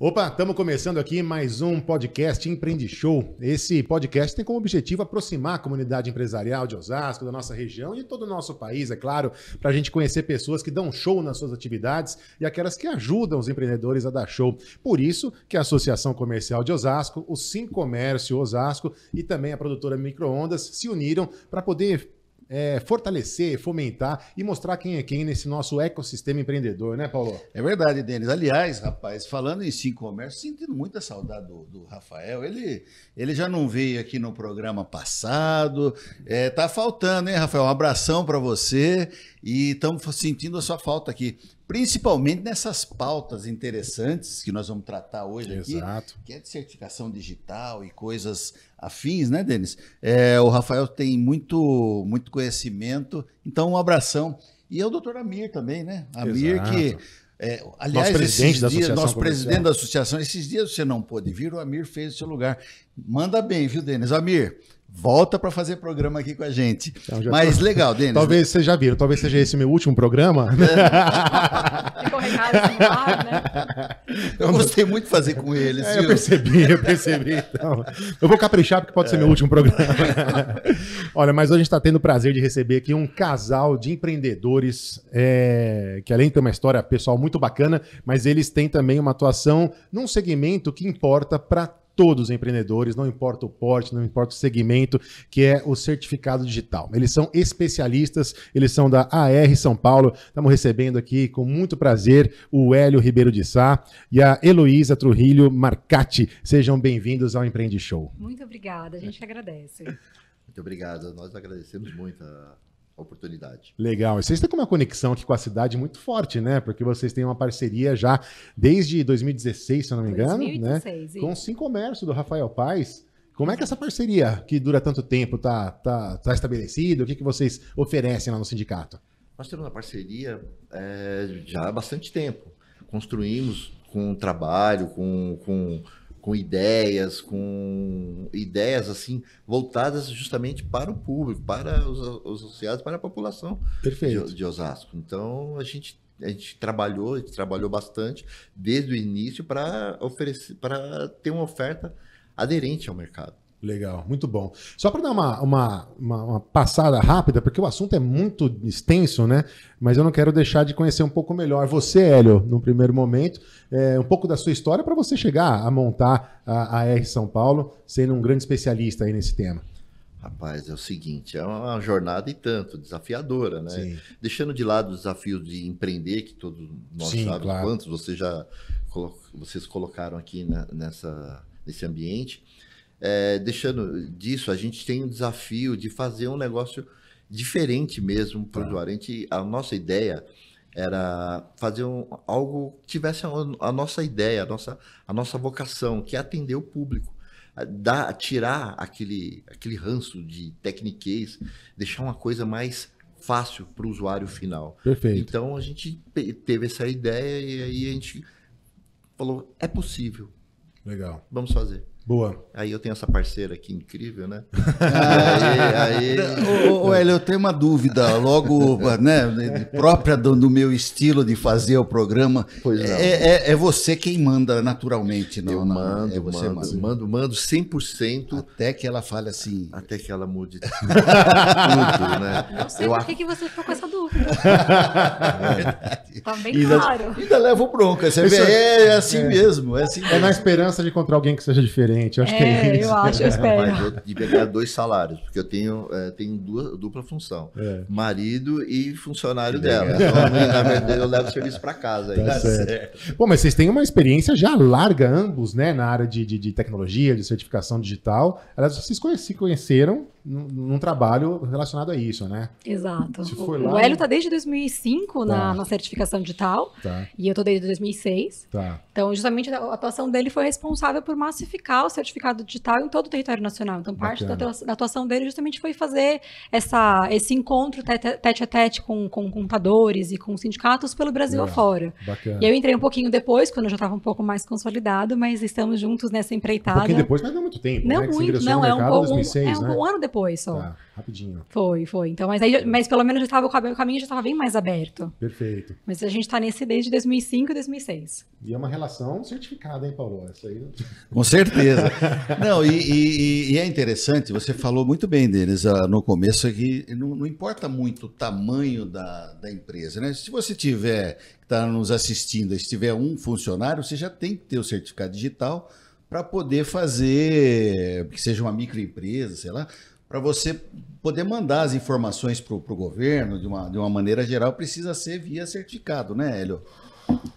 Opa, estamos começando aqui mais um podcast Empreende Show. Esse podcast tem como objetivo aproximar a comunidade empresarial de Osasco, da nossa região e de todo o nosso país, é claro, para a gente conhecer pessoas que dão show nas suas atividades e aquelas que ajudam os empreendedores a dar show. Por isso que a Associação Comercial de Osasco, o Sim Comércio Osasco e também a produtora Microondas se uniram para poder é, fortalecer, fomentar e mostrar quem é quem nesse nosso ecossistema empreendedor, né, Paulo? É verdade, Denis. Aliás, rapaz, falando em sim comércio, sentindo muita saudade do, do, Rafael. Ele, ele já não veio aqui no programa passado. É, tá faltando, hein, Rafael? Um abração para você e estamos sentindo a sua falta aqui principalmente nessas pautas interessantes que nós vamos tratar hoje Exato. aqui, que é de certificação digital e coisas afins, né, Denis? É, o Rafael tem muito, muito conhecimento, então um abração. E é o doutor Amir também, né? Amir Exato. que... É, aliás, nosso presidente, da, dias, associação nosso presidente da associação, esses dias você não pôde vir, o Amir fez o seu lugar. Manda bem, viu, Denis? Amir, Volta para fazer programa aqui com a gente. Então, Mas tô... legal, Denis. Talvez vocês já viram, talvez seja esse meu último programa. Assim, né? Eu gostei muito de fazer com eles. É, eu percebi, eu percebi. Então, eu vou caprichar porque pode é. ser meu último programa. Olha, mas hoje a gente está tendo o prazer de receber aqui um casal de empreendedores é, que além de ter uma história pessoal muito bacana, mas eles têm também uma atuação num segmento que importa para todos os empreendedores, não importa o porte, não importa o segmento, que é o certificado digital. Eles são especialistas, eles são da AR São Paulo. Estamos recebendo aqui com muito prazer o Hélio Ribeiro de Sá e a Heloísa Trujillo Marcati. Sejam bem-vindos ao Empreende Show. Muito obrigada, a gente agradece. Muito obrigado, nós agradecemos muito a oportunidade. Legal. E vocês têm uma conexão aqui com a cidade muito forte, né? Porque vocês têm uma parceria já desde 2016, se eu não me engano, 2016, né? Com o Sim Comércio do Rafael Paz. Como é que é essa parceria que dura tanto tempo tá, tá, tá estabelecida? O que, que vocês oferecem lá no sindicato? Nós temos uma parceria é, já há bastante tempo. Construímos com trabalho, com, com com ideias, com ideias assim voltadas justamente para o público, para os, os associados, para a população de, de, Osasco. Então a gente a gente trabalhou, a gente trabalhou bastante desde o início para oferecer, para ter uma oferta aderente ao mercado. Legal, muito bom. Só para dar uma, uma, uma, uma, passada rápida, porque o assunto é muito extenso, né? Mas eu não quero deixar de conhecer um pouco melhor você, Hélio, no primeiro momento, é, um pouco da sua história para você chegar a montar a, a R São Paulo, sendo um grande especialista aí nesse tema. Rapaz, é o seguinte, é uma jornada e tanto, desafiadora, né? Sim. Deixando de lado os desafios de empreender, que todos nós sabemos claro. quantos vocês já vocês colocaram aqui na, nessa, nesse ambiente é, deixando disso, a gente tem o desafio de fazer um negócio diferente mesmo para o tá. usuário. A, nossa ideia era fazer um, algo que tivesse a, a, nossa ideia, a nossa, a nossa vocação, que é atender o público. tirar aquele, aquele ranço de techniquez, deixar uma coisa mais fácil para o usuário final. Perfeito. Então a gente teve essa ideia e aí a gente falou: é possível. Legal. Vamos fazer. Boa. Aí eu tenho essa parceira aqui incrível, né? Ah. aí, aí... Ô, Hélio, eu tenho uma dúvida, logo, né, própria do, do, meu estilo de fazer o programa. Pois é, é, é, você quem manda naturalmente, não? Eu não, mando, é você mando, manda. mando, mando 100%. Até que ela fale assim. Até que ela mude tudo, né? Não sei eu, por que você ficou com essa é tá bem ainda, claro. Ainda leva bronca. Você vê, é, é, é assim é. mesmo. É, assim é mesmo. na esperança de encontrar alguém que seja diferente. Eu acho que é isso. Eu acho, eu espero. Mas eu dois salários, porque eu tenho, tenho duas, dupla função: marido e funcionário dela. Então, na verdade, eu levo o serviço para casa. Tá certo. certo. Bom, mas vocês têm uma experiência já larga, ambos, né? Na área de, de, de tecnologia, de certificação digital. Elas vocês se conheceram num, num, trabalho relacionado a isso, né? Exato. Lá, o Hélio está desde 2005 tá. na, na, certificação digital tá. e eu estou desde 2006. Tá. Então, justamente a atuação dele foi responsável por massificar o certificado digital em todo o território nacional. Então, parte da, da, atuação dele justamente foi fazer essa, esse encontro tete a tete com, com contadores e com sindicatos pelo Brasil yeah. afora. Bacana. E eu entrei um pouquinho depois, quando eu já estava um pouco mais consolidado, mas estamos juntos nessa empreitada. Um pouquinho depois, mas não é muito tempo. Não né? muito, não. É um, 2006, um, é um, né? um ano depois depois só. Tá, rapidinho. Foi, foi. Então, mas, aí, mas pelo menos já tava, o caminho já estava bem mais aberto. Perfeito. Mas a gente está nesse desde 2005, 2006. E é uma relação certificada, hein, Paulo? Essa aí... Com certeza. não, e, e, e, é interessante, você falou muito bem deles ah, no começo, é que não, não importa muito o tamanho da, da empresa, né? Se você tiver, que está nos assistindo, se tiver um funcionário, você já tem que ter o certificado digital para poder fazer, que seja uma microempresa, sei lá, para você poder mandar as informações para o governo de uma, de uma maneira geral, precisa ser via certificado, né, Hélio?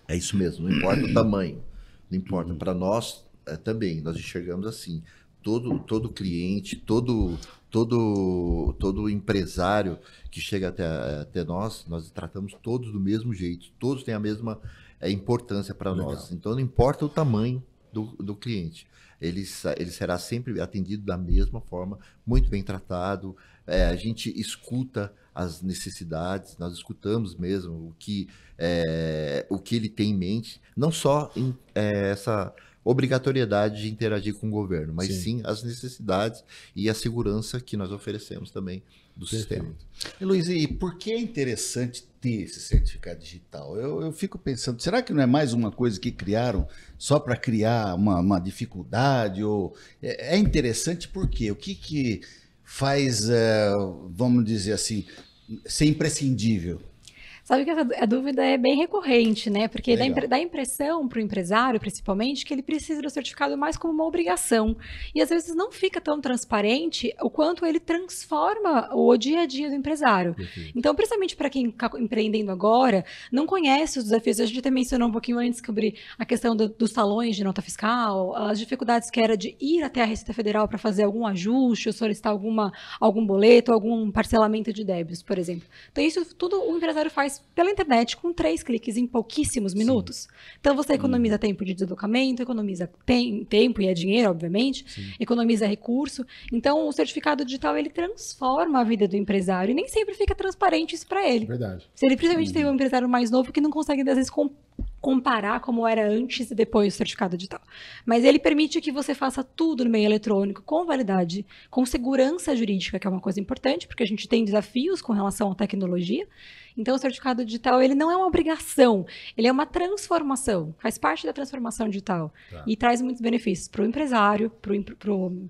É isso mesmo, não importa o tamanho, não importa. Para nós é, também, nós enxergamos assim, todo, todo cliente, todo, todo, todo empresário que chega até, até nós, nós tratamos todos do mesmo jeito, todos têm a mesma é, importância para nós. Então não importa o tamanho do, do cliente ele, ele será sempre atendido da mesma forma, muito bem tratado. É, a gente escuta as necessidades, nós escutamos mesmo o que, é, o que ele tem em mente, não só em, é, essa obrigatoriedade de interagir com o governo, mas sim. sim as necessidades e a segurança que nós oferecemos também do Perfeito. sistema. E, Luiz, e por que é interessante ter esse certificado digital? Eu, eu fico pensando, será que não é mais uma coisa que criaram só para criar uma, uma, dificuldade? Ou... É, é, interessante por quê? O que, que faz, uh, vamos dizer assim, ser imprescindível Sabe que essa dúvida é bem recorrente, né? Porque dá, impre, dá, impressão para o empresário, principalmente, que ele precisa do certificado mais como uma obrigação. E às vezes não fica tão transparente o quanto ele transforma o dia a dia do empresário. Uhum. Então, principalmente para quem está empreendendo agora, não conhece os desafios. A gente até mencionou um pouquinho antes sobre a questão do, dos salões de nota fiscal, as dificuldades que era de ir até a Receita Federal para fazer algum ajuste, ou solicitar alguma, algum boleto, algum parcelamento de débitos, por exemplo. Então, isso tudo o empresário faz pela internet com três cliques em pouquíssimos minutos. Sim. Então você hum. economiza hum. tempo de deslocamento, economiza tem, tempo e é dinheiro, obviamente, Sim. economiza recurso. Então o certificado digital ele transforma a vida do empresário e nem sempre fica transparente isso para ele. Verdade. Se ele principalmente hum. tem um empresário mais novo que não consegue às vezes comparar como era antes e depois o certificado digital. Mas ele permite que você faça tudo no meio eletrônico, com validade, com segurança jurídica, que é uma coisa importante, porque a gente tem desafios com relação à tecnologia. Então, o certificado digital, ele não é uma obrigação, ele é uma transformação, faz parte da transformação digital. Tá. E traz muitos benefícios para o empresário, para o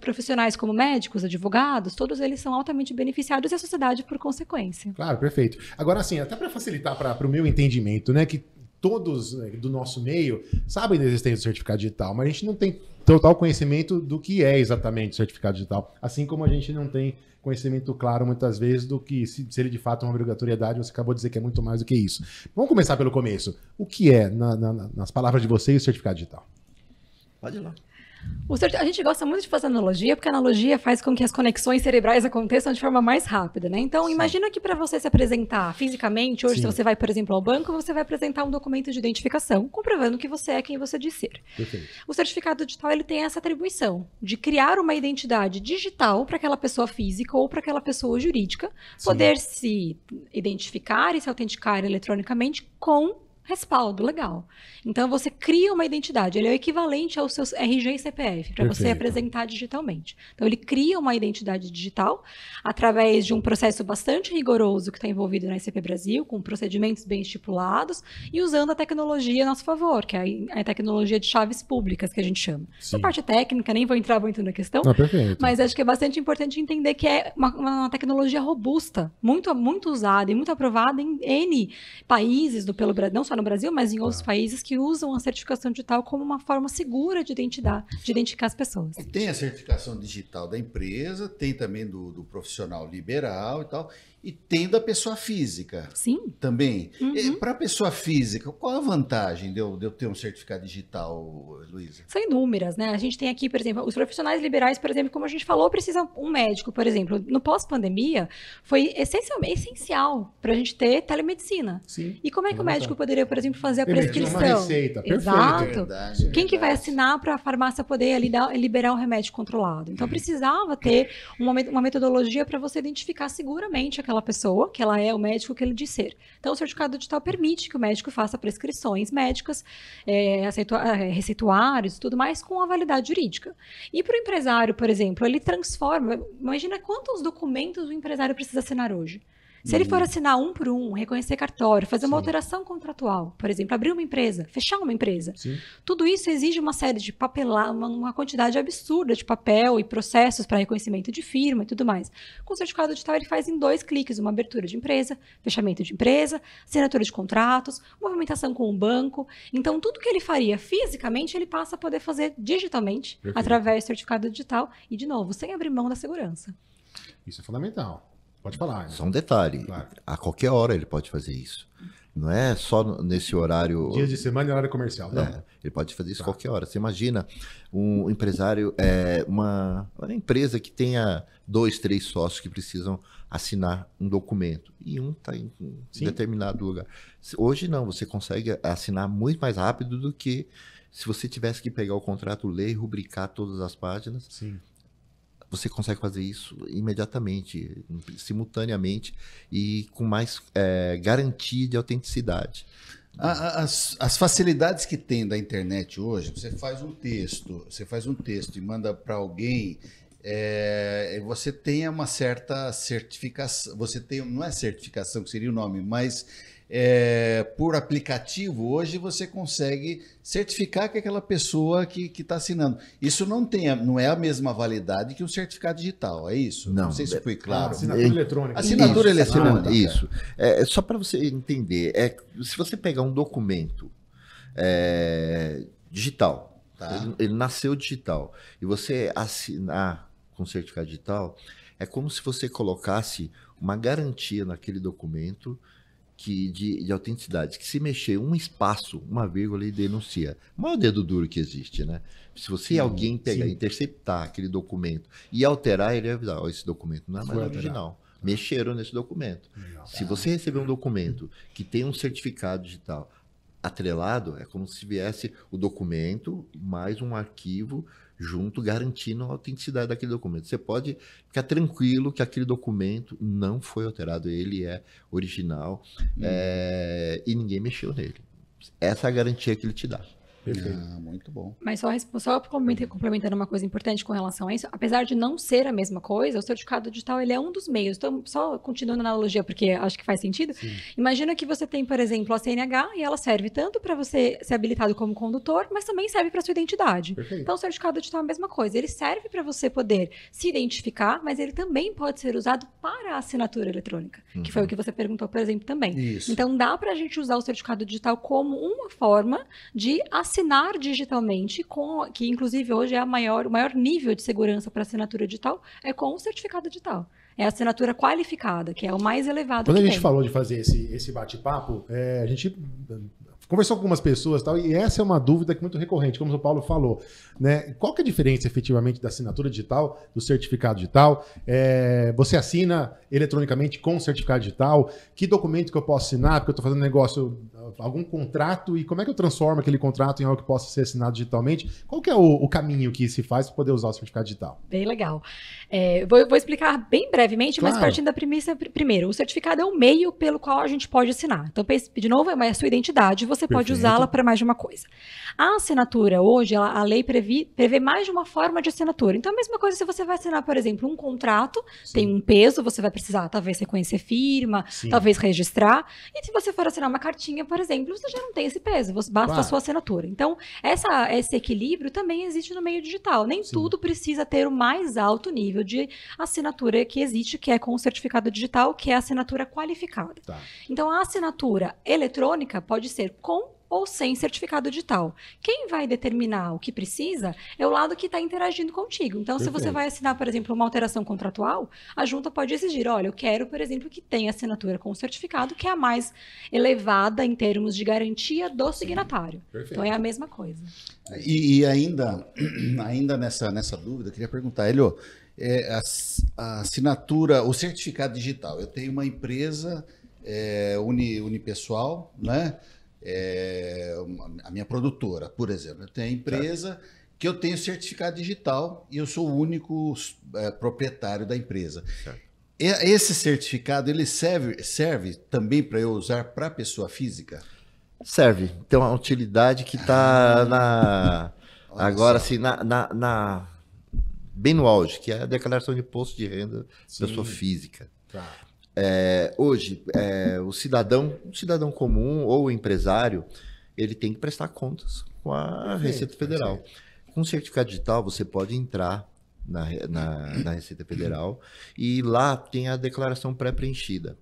profissionais como médicos, advogados, todos eles são altamente beneficiados e a sociedade por consequência. Claro, perfeito. Agora, assim, até para facilitar para o meu entendimento, né, que todos né, do nosso meio sabem da existência do certificado digital, mas a gente não tem total conhecimento do que é exatamente o certificado digital, assim como a gente não tem conhecimento claro muitas vezes do que se, se ele de fato é uma obrigatoriedade, você acabou de dizer que é muito mais do que isso. Vamos começar pelo começo. O que é, na, na, nas palavras de vocês, o certificado digital? Pode ir lá a gente gosta muito de fazer analogia, porque a analogia faz com que as conexões cerebrais aconteçam de forma mais rápida, né? Então, Sim. imagina que para você se apresentar fisicamente, hoje, Sim. se você vai, por exemplo, ao banco, você vai apresentar um documento de identificação, comprovando que você é quem você diz ser. Perfeito. O certificado digital, ele tem essa atribuição de criar uma identidade digital para aquela pessoa física ou para aquela pessoa jurídica, Sim. poder se identificar e se autenticar eletronicamente com respaldo, legal. Então você cria uma identidade, ele é o equivalente ao seu RG e CPF, para você apresentar digitalmente. Então ele cria uma identidade digital através de um processo bastante rigoroso que está envolvido na ICP Brasil, com procedimentos bem estipulados e usando a tecnologia a nosso favor, que é a tecnologia de chaves públicas que a gente chama. Sim. parte técnica, nem vou entrar muito na questão, ah, mas acho que é bastante importante entender que é uma, uma tecnologia robusta, muito, muito usada e muito aprovada em N países do pelo Brasil, não só no Brasil, mas em tá. outros países que usam a certificação digital como uma forma segura de, identidade, de identificar as pessoas. E tem a certificação digital da empresa, tem também do, do profissional liberal e tal e tem da pessoa física. Sim. Também. Uhum. Para a pessoa física, qual a vantagem de eu, de eu, ter um certificado digital, Luísa? São inúmeras, né? A gente tem aqui, por exemplo, os profissionais liberais, por exemplo, como a gente falou, precisam um médico, por exemplo. No pós-pandemia, foi essencialmente essencial para a gente ter telemedicina. Sim. E como é que o médico poderia, por exemplo, fazer a prescrição? Uma receita, perfeito. Exato. verdade, verdade. Quem que vai assinar para a farmácia poder ali dar, liberar o um remédio controlado? Então, uhum. precisava ter uma, uma metodologia para você identificar seguramente aquela aquela pessoa, que ela é o médico que ele diz ser. Então, o certificado digital permite que o médico faça prescrições médicas, é, é receituários e tudo mais, com a validade jurídica. E para o empresário, por exemplo, ele transforma. Imagina quantos documentos o empresário precisa assinar hoje. Se ele for uhum. assinar um por um, reconhecer cartório, fazer uma alteração contratual, por exemplo, abrir uma empresa, fechar uma empresa, Sim. tudo isso exige uma série de papelar, uma, uma quantidade absurda de papel e processos para reconhecimento de firma e tudo mais. Com o certificado digital, ele faz em dois cliques uma abertura de empresa, fechamento de empresa, assinatura de contratos, movimentação com o banco. Então, tudo que ele faria fisicamente, ele passa a poder fazer digitalmente, Perfeito. através do certificado digital e, de novo, sem abrir mão da segurança. Isso é fundamental. Pode falar. Né? Só um detalhe. Claro. A qualquer hora ele pode fazer isso. Não é só nesse horário. Dias de semana e horário comercial. Não. É, ele pode fazer isso a tá. qualquer hora. Você imagina um empresário, é, uma, uma, empresa que tenha dois, três sócios que precisam assinar um documento e um está em um determinado lugar. Hoje não, você consegue assinar muito mais rápido do que se você tivesse que pegar o contrato, ler, rubricar todas as páginas. Sim você consegue fazer isso imediatamente, simultaneamente e com mais é, garantia de autenticidade. As, as, facilidades que tem da internet hoje, você faz um texto, você faz um texto e manda para alguém é, você tenha uma certa certificação, você tem, não é certificação que seria o nome, mas é, por aplicativo, hoje você consegue certificar que é aquela pessoa que está assinando. Isso não tem, não é a mesma validade que um certificado digital, é isso? Não, não sei se foi é, claro. Assinatura eletrônica. Assinatura isso, eletrônica. Isso. É, é só para você entender, é, se você pegar um documento digital, tá. ele, ele nasceu digital, e você assinar com certificado digital, é como se você colocasse uma garantia naquele documento que, de, de autenticidade, que se mexer um espaço, uma vírgula, e denuncia. O maior dedo duro que existe, né? Se você sim, alguém pegar, sim. interceptar aquele documento e alterar, ele vai avisar, oh, esse documento não é mais original. Mexeram nesse documento. Se você receber um documento que tem um certificado digital atrelado, é como se viesse o documento mais um arquivo junto garantindo a autenticidade daquele documento. Você pode ficar tranquilo que aquele documento não foi alterado, ele é original é, e ninguém mexeu nele. Essa é a garantia que ele te dá. Perfeito. Ah, muito bom. Mas só, só uhum. complementando uma coisa importante com relação a isso, apesar de não ser a mesma coisa, o certificado digital ele é um dos meios. Então, só continuando a analogia, porque acho que faz sentido. Sim. Imagina que você tem, por exemplo, a CNH e ela serve tanto para você ser habilitado como condutor, mas também serve para sua identidade. Perfeito. Então, o certificado digital é a mesma coisa. Ele serve para você poder se identificar, mas ele também pode ser usado para a assinatura eletrônica, uhum. que foi o uhum. que você perguntou, por exemplo, também. Isso. Então, dá para a gente usar o certificado digital como uma forma de assinar assinar digitalmente, com, que inclusive hoje é maior, o maior nível de segurança para assinatura digital, é com o certificado digital. É a assinatura qualificada, que é o mais elevado. Quando a gente tem. falou de fazer esse, esse bate-papo, é, a gente conversou com algumas pessoas tal, e essa é uma dúvida que é muito recorrente, como o Paulo falou. Né? Qual que é a diferença efetivamente da assinatura digital, do certificado digital? É, você assina eletronicamente com certificado digital? Que documento que eu posso assinar? Porque eu estou fazendo negócio, algum contrato, e como é que eu transformo aquele contrato em algo que possa ser assinado digitalmente? Qual que é o, o caminho que se faz para poder usar o certificado digital? Bem legal. É, vou, vou, explicar bem brevemente, claro. mas partindo da premissa primeiro. O certificado é o meio pelo qual a gente pode assinar. Então, de novo, é, é a sua identidade, você você Perfeito. pode usá-la para mais de uma coisa. A assinatura hoje, ela, a lei previ, prevê mais de uma forma de assinatura. Então, a mesma coisa se você vai assinar, por exemplo, um contrato, Sim. tem um peso, você vai precisar talvez reconhecer firma, Sim. talvez registrar. E se você for assinar uma cartinha, por exemplo, você já não tem esse peso, você, basta claro. a sua assinatura. Então, essa, esse equilíbrio também existe no meio digital. Nem Sim. tudo precisa ter o mais alto nível de assinatura que existe, que é com o certificado digital, que é a assinatura qualificada. Tá. Então, a assinatura eletrônica pode ser com ou sem certificado digital. Quem vai determinar o que precisa é o lado que está interagindo contigo. Então, Perfeito. se você vai assinar, por exemplo, uma alteração contratual, a junta pode exigir, olha, eu quero, por exemplo, que tenha assinatura com certificado, que é a mais elevada em termos de garantia do signatário. Perfeito. Então, é a mesma coisa. E, e, ainda, ainda nessa, nessa dúvida, eu queria perguntar, Elio, é, a, a assinatura, o certificado digital, eu tenho uma empresa é, uni, unipessoal, né? É, a minha produtora, por exemplo, eu tenho a empresa que eu tenho certificado digital e eu sou o único é, proprietário da empresa. Certo. Esse certificado ele serve, serve também para eu usar para pessoa física? Serve. Tem então, uma utilidade que está ah. na. agora, só. assim, na, na, na, bem no auge, que é a declaração de imposto de renda da pessoa física. Tá. É, hoje, é, o cidadão, o cidadão comum ou o empresário, ele tem que prestar contas com a Receita Federal. Com o certificado digital, você pode entrar na, na, na Receita Federal e lá tem a declaração pré-preenchida.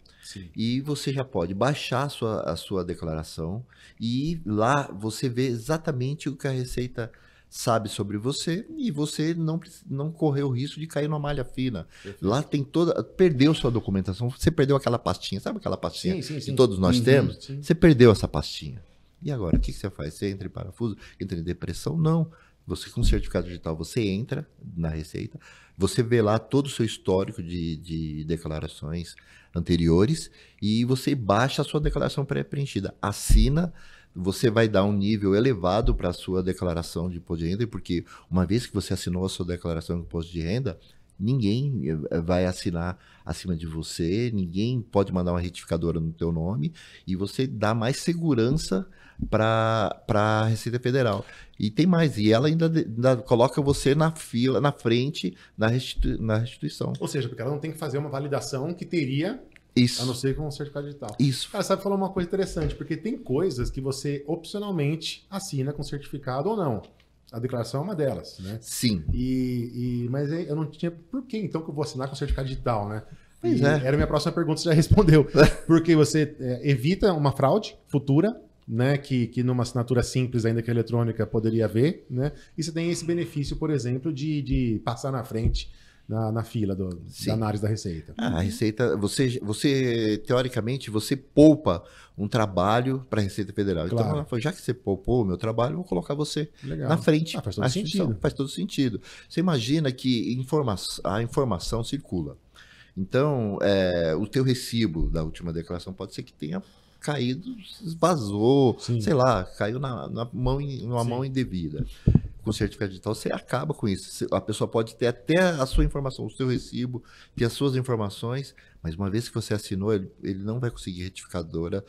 E você já pode baixar a sua, a sua declaração e lá você vê exatamente o que a Receita Federal sabe sobre você e você não, não correu o risco de cair numa malha fina. Perfeito. Lá tem toda. Perdeu sua documentação, você perdeu aquela pastinha, sabe aquela pastinha sim, sim, que todos nós uhum, temos? Você perdeu essa pastinha. E agora, o que, que você faz? Você entra em parafuso? Entra em depressão? Não. Você com certificado digital, você entra na Receita, você vê lá todo o seu histórico de, de declarações anteriores e você baixa a sua declaração pré-preenchida, assina você vai dar um nível elevado para a sua declaração de imposto de renda, porque uma vez que você assinou a sua declaração de imposto de renda, ninguém eh, vai assinar acima de você, ninguém pode mandar uma retificadora no teu nome e você dá mais segurança para a Receita Federal. E tem mais, e ela ainda, ainda coloca você na fila, na frente, na, restitu, na restituição. Ou seja, porque ela não tem que fazer uma validação que teria isso. A não ser com um certificado digital. Isso. Cara, sabe falar uma coisa interessante, porque tem coisas que você opcionalmente assina com certificado ou não. A declaração é uma delas, né? Sim. E, e mas eu não tinha por que então que eu vou assinar com certificado digital, né? Pois é. Era a minha próxima pergunta, você já respondeu. Porque você é, evita uma fraude futura, né? Que, que numa assinatura simples, ainda que eletrônica, poderia haver, né? E você tem esse benefício, por exemplo, de, de passar na frente na, na fila do, da análise da receita. Ah, a receita, você, você teoricamente, você poupa um trabalho para a Receita Federal. Então, claro. Então, já que você poupou o meu trabalho, vou colocar você Legal. na frente. Ah, faz todo sentido. Faz todo sentido. Você imagina que informa a informação circula. Então, é, o teu recibo da última declaração pode ser que tenha caído, vazou, Sim. sei lá, caiu na, na mão, numa Sim. mão indevida com certificado digital, você acaba com isso. A pessoa pode ter até a sua informação, o seu recibo, ter as suas informações, mas uma vez que você assinou, ele, ele não vai conseguir retificadora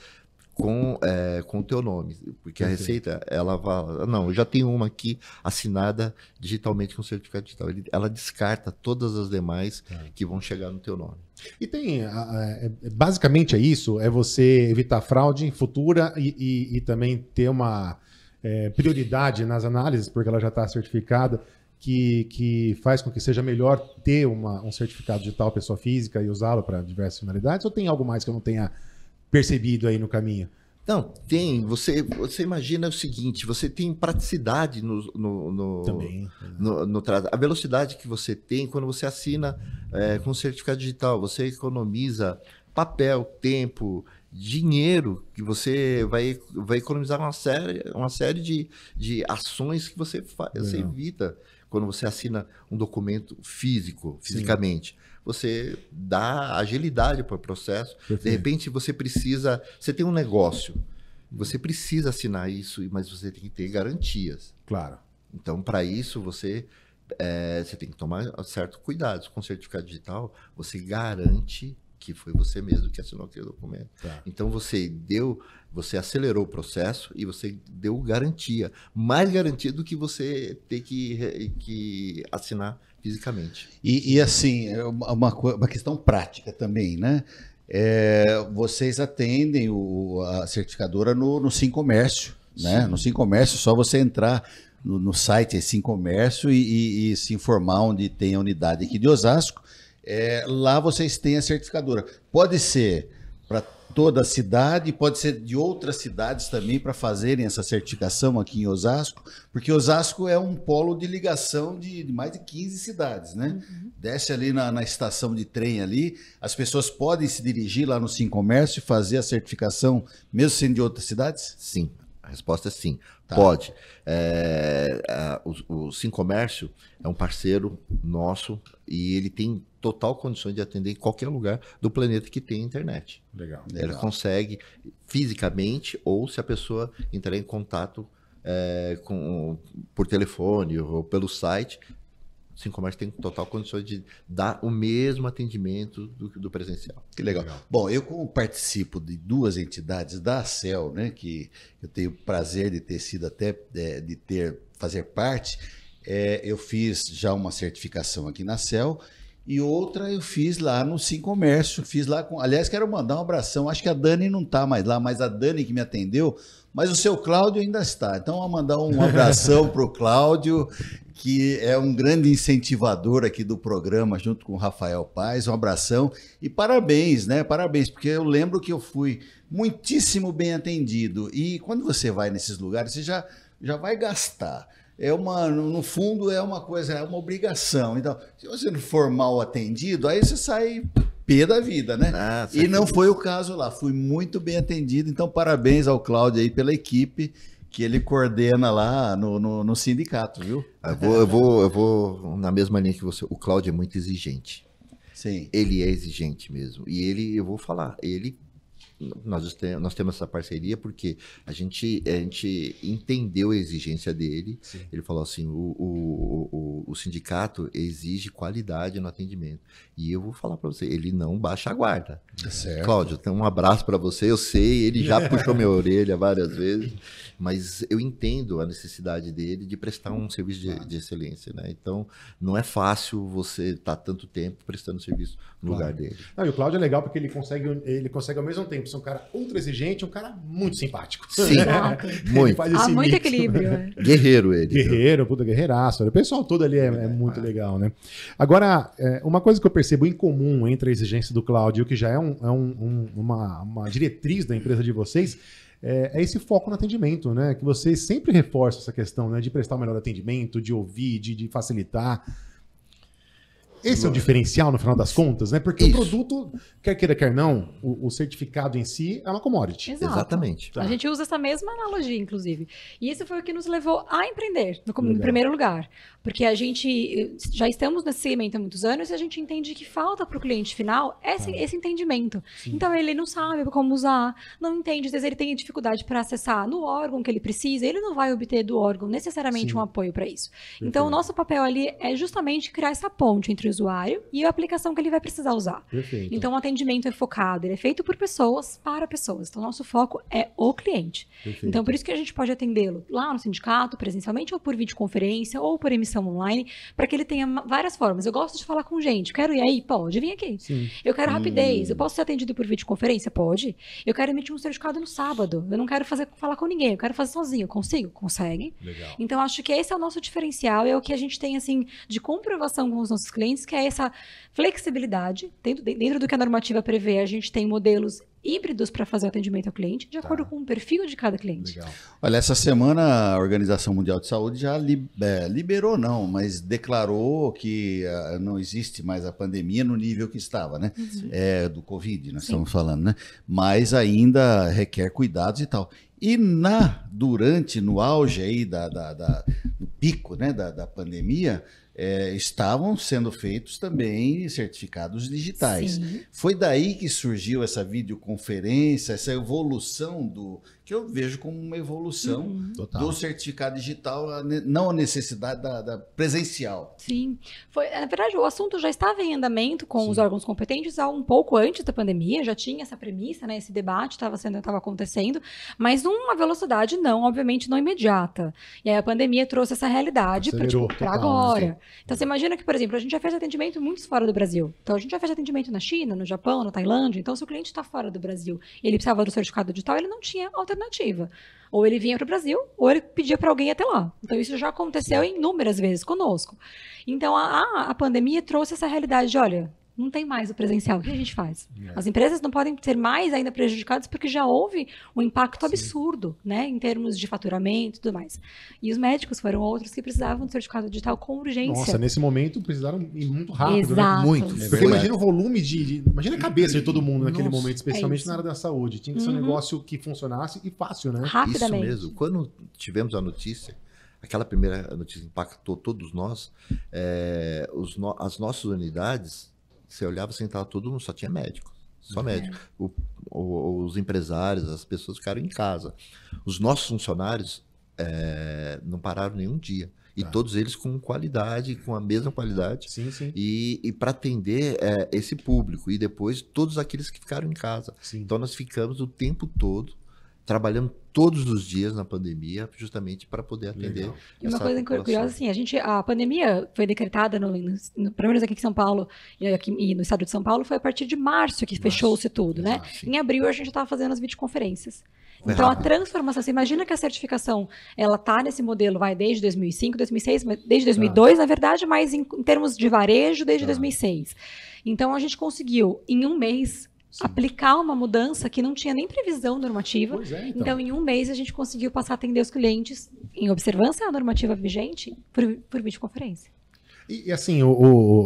com é, com o teu nome, porque a receita ela vai, não, eu já tenho uma aqui assinada digitalmente com certificado digital. Ele, ela descarta todas as demais é. que vão chegar no teu nome. E tem, é, é, basicamente é isso, é você evitar fraude futura e, e, e também ter uma é, prioridade nas análises, porque ela já está certificada, que, que faz com que seja melhor ter uma, um certificado digital pessoa física e usá-lo para diversas finalidades? Ou tem algo mais que eu não tenha percebido aí no caminho? Não, tem. Você, você imagina o seguinte: você tem praticidade no, no, no, Também, é. no, no A velocidade que você tem quando você assina é, com certificado digital, você economiza papel, tempo, dinheiro que você vai, vai economizar uma série, uma série de, de ações que você, faz, você evita quando você assina um documento físico, fisicamente. Sim. Você dá agilidade para o processo. Perfeito. De repente você precisa, você tem um negócio, você precisa assinar isso, mas você tem que ter garantias. Claro. Então para isso você é, você tem que tomar certo cuidado. Com certificado digital você garante que foi você mesmo que assinou aquele documento. Tá. Então você deu, você acelerou o processo e você deu garantia, mais garantia do que você ter que, que assinar fisicamente. E, e assim, é uma, uma questão prática também, né? É, vocês atendem o, a certificadora no, no Sim Comércio, né? Sim. né? No Sim Comércio, só você entrar no, no site Sim Comércio e, e, e se informar onde tem a unidade aqui de Osasco é, lá vocês têm a certificadora. Pode ser para toda a cidade, pode ser de outras cidades também para fazerem essa certificação aqui em Osasco, porque Osasco é um polo de ligação de, de mais de 15 cidades, né? Uhum. Desce ali na, na, estação de trem ali, as pessoas podem se dirigir lá no Sim Comércio e fazer a certificação, mesmo sendo de outras cidades? Sim. A resposta é sim, tá. pode. É, é, o, o Sim Comércio é um parceiro nosso e ele tem total condições de atender em qualquer lugar do planeta que tem internet. Legal. Ele legal. consegue fisicamente ou se a pessoa entrar em contato é, com, por telefone ou pelo site, comércio tem total condições de dar o mesmo atendimento do, do presencial. Que legal. legal. Bom, eu como participo de duas entidades da CEL, né, que eu tenho prazer de ter sido até, é, de ter, fazer parte, é, eu fiz já uma certificação aqui na CEL e outra eu fiz lá no Sim Comércio. Fiz lá com. Aliás, quero mandar um abração. Acho que a Dani não está mais lá, mas a Dani que me atendeu mas o seu Cláudio ainda está. Então, vou mandar um abração para o Cláudio, que é um grande incentivador aqui do programa, junto com o Rafael Paz. Um abração e parabéns, né? Parabéns, porque eu lembro que eu fui muitíssimo bem atendido. E quando você vai nesses lugares, você já, já vai gastar é uma, no fundo, é uma coisa, é uma obrigação. Então, se você não for mal atendido, aí você sai P da vida, né? Ah, e não é foi o caso lá, fui muito bem atendido. Então, parabéns ao Cláudio aí pela equipe que ele coordena lá no, no, no sindicato, viu? Eu vou, eu vou, eu, vou, na mesma linha que você. O Cláudio é muito exigente. Sim. Ele é exigente mesmo. E ele, eu vou falar, ele nós, nós temos essa parceria porque a gente, a gente entendeu a exigência dele. Sim. Ele falou assim: o, o, o, o, sindicato exige qualidade no atendimento. E eu vou falar para você: ele não baixa a guarda. É certo. Cláudio, então um abraço para você. Eu sei, ele já puxou minha orelha várias vezes, mas eu entendo a necessidade dele de prestar um serviço de, de excelência. Né? Então, não é fácil você estar tá tanto tempo prestando serviço no claro. lugar dele. Não, e o Cláudio é legal porque ele consegue, ele consegue ao mesmo tempo Davidson é um cara ultra exigente, um cara muito simpático. Sim, muito. Há ah, muito mix. equilíbrio. Né? Guerreiro ele. Guerreiro, puta guerreiraço. O pessoal todo ali é, é, é. muito legal, né? Agora, é, uma coisa que eu percebo em comum entre a exigência do Cláudio, que já é, um, é um, uma, uma diretriz da empresa de vocês, é, esse foco no atendimento, né? Que vocês sempre reforçam essa questão né? de prestar o melhor atendimento, de ouvir, de, de facilitar. Esse é o diferencial, no final das contas, né? Porque Isso. o produto, quer queira, quer não, o, o certificado em si é uma commodity. Exato. Exatamente. Tá. A gente usa essa mesma analogia, inclusive. E isso foi o que nos levou a empreender, no, no primeiro lugar. Porque a gente eh, já estamos nesse segmento há muitos anos e a gente entende que falta para o cliente final esse, esse entendimento. Sim. Então ele não sabe como usar, não entende, às vezes ele tem dificuldade para acessar no órgão que ele precisa, ele não vai obter do órgão necessariamente Sim. um apoio para isso. Então, Perfeito. Então o nosso papel ali é justamente criar essa ponte entre o usuário e a aplicação que ele vai precisar usar. Perfeito. Então o atendimento é focado, ele é feito por pessoas para pessoas. Então nosso foco é o cliente. Perfeito. Então por isso que a gente pode atendê-lo lá no sindicato, presencialmente, ou por videoconferência, ou por emissão online, para que ele tenha várias formas. Eu gosto de falar com gente, quero ir aí, pode, vem aqui. Sim. Eu quero rapidez, hum. eu posso ser atendido por videoconferência? Pode. Eu quero emitir um certificado no sábado, eu não quero fazer, falar com ninguém, eu quero fazer sozinho. Consigo? Consegue. Legal. Então, acho que esse é o nosso diferencial, é o que a gente tem, assim, de comprovação com os nossos clientes, que é essa flexibilidade. Dentro, dentro do que a normativa prevê, a gente tem modelos híbridos para fazer o atendimento ao cliente, de acordo tá. com o perfil de cada cliente. Legal. Olha, essa semana a Organização Mundial de Saúde já é, liberou, não, mas declarou que é, não existe mais a pandemia no nível que estava, né? Uhum. É, do Covid, nós né, Sim. estamos falando, né? Mas ainda requer cuidados e tal. E na, durante, no auge aí da, da, da do pico né, da, da pandemia, é, estavam sendo feitos também certificados digitais. Sim. Foi daí que surgiu essa videoconferência, essa evolução do que eu vejo como uma evolução uhum. do certificado digital, não a necessidade da, da, presencial. Sim, foi na verdade o assunto já estava em andamento com Sim. os órgãos competentes há um pouco antes da pandemia, já tinha essa premissa, né, esse debate estava sendo estava acontecendo, mas numa velocidade não, obviamente não imediata. E aí a pandemia trouxe essa realidade para tipo, né? agora. Então você imagina que, por exemplo, a gente já fez atendimento muitos fora do Brasil. Então a gente já fez atendimento na China, no Japão, na Tailândia. Então se o cliente está fora do Brasil, ele precisava do certificado digital, ele não tinha alternativa alternativa. Ou ele vinha para o Brasil, ou ele pedia para alguém até lá. Então, isso já aconteceu inúmeras vezes conosco. Então, a, a pandemia trouxe essa realidade de, olha, não tem mais o presencial. O que a gente faz? É. As empresas não podem ser mais ainda prejudicadas porque já houve um impacto Sim. absurdo, né, em termos de faturamento e tudo mais. E os médicos foram outros que precisavam do certificado digital com urgência. Nossa, nesse momento precisaram ir muito rápido, né? Exato. Né? Muito. É porque imagina o volume de, de, Imagina a cabeça de todo mundo naquele Nossa, momento, especialmente é na área da saúde. Tinha que ser uhum. um negócio que funcionasse e fácil, né? Rapidamente. Isso mesmo. Quando tivemos a notícia aquela primeira notícia impactou todos nós. É, os no as nossas unidades você olhava, sentava tudo, só tinha médico. Só uhum. médico. O, o, os empresários, as pessoas ficaram em casa. Os nossos funcionários é, não pararam nenhum dia. E tá. todos eles com qualidade, com a mesma qualidade. Sim, sim. E, e para atender é, esse público. E depois todos aqueles que ficaram em casa. Sim. Então nós ficamos o tempo todo trabalhando todos os dias na pandemia, justamente para poder atender. E uma coisa população. curiosa, assim, a gente, a pandemia foi decretada, no, no, no, pelo menos aqui em São Paulo e, aqui, e no estado de São Paulo, foi a partir de março que fechou-se tudo, né? Em abril a gente estava fazendo as videoconferências. então a transformação, você imagina que a certificação, ela tá nesse modelo, vai desde 2005, 2006, desde 2002, Exato. na verdade, mas em, em, termos de varejo, desde Exato. 2006. Então a gente conseguiu, em um mês, Sim. aplicar uma mudança que não tinha nem previsão normativa. É, então. então. em um mês, a gente conseguiu passar a atender os clientes em observância à normativa vigente por, por videoconferência. E, e assim, o,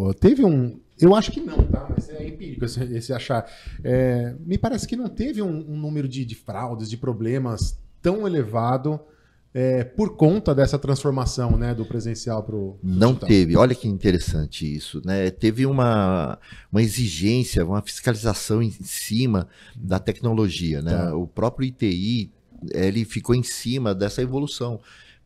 o, teve um. Eu acho que não, tá? Mas é empírico esse, esse achar. É, me parece que não teve um, um número de, de fraudes, de problemas tão elevado é, por conta dessa transformação né, do presencial para o. Não digital. teve. Olha que interessante isso. Né? Teve uma, uma exigência, uma fiscalização em cima da tecnologia. Né? Tá. O próprio ITI ele ficou em cima dessa evolução,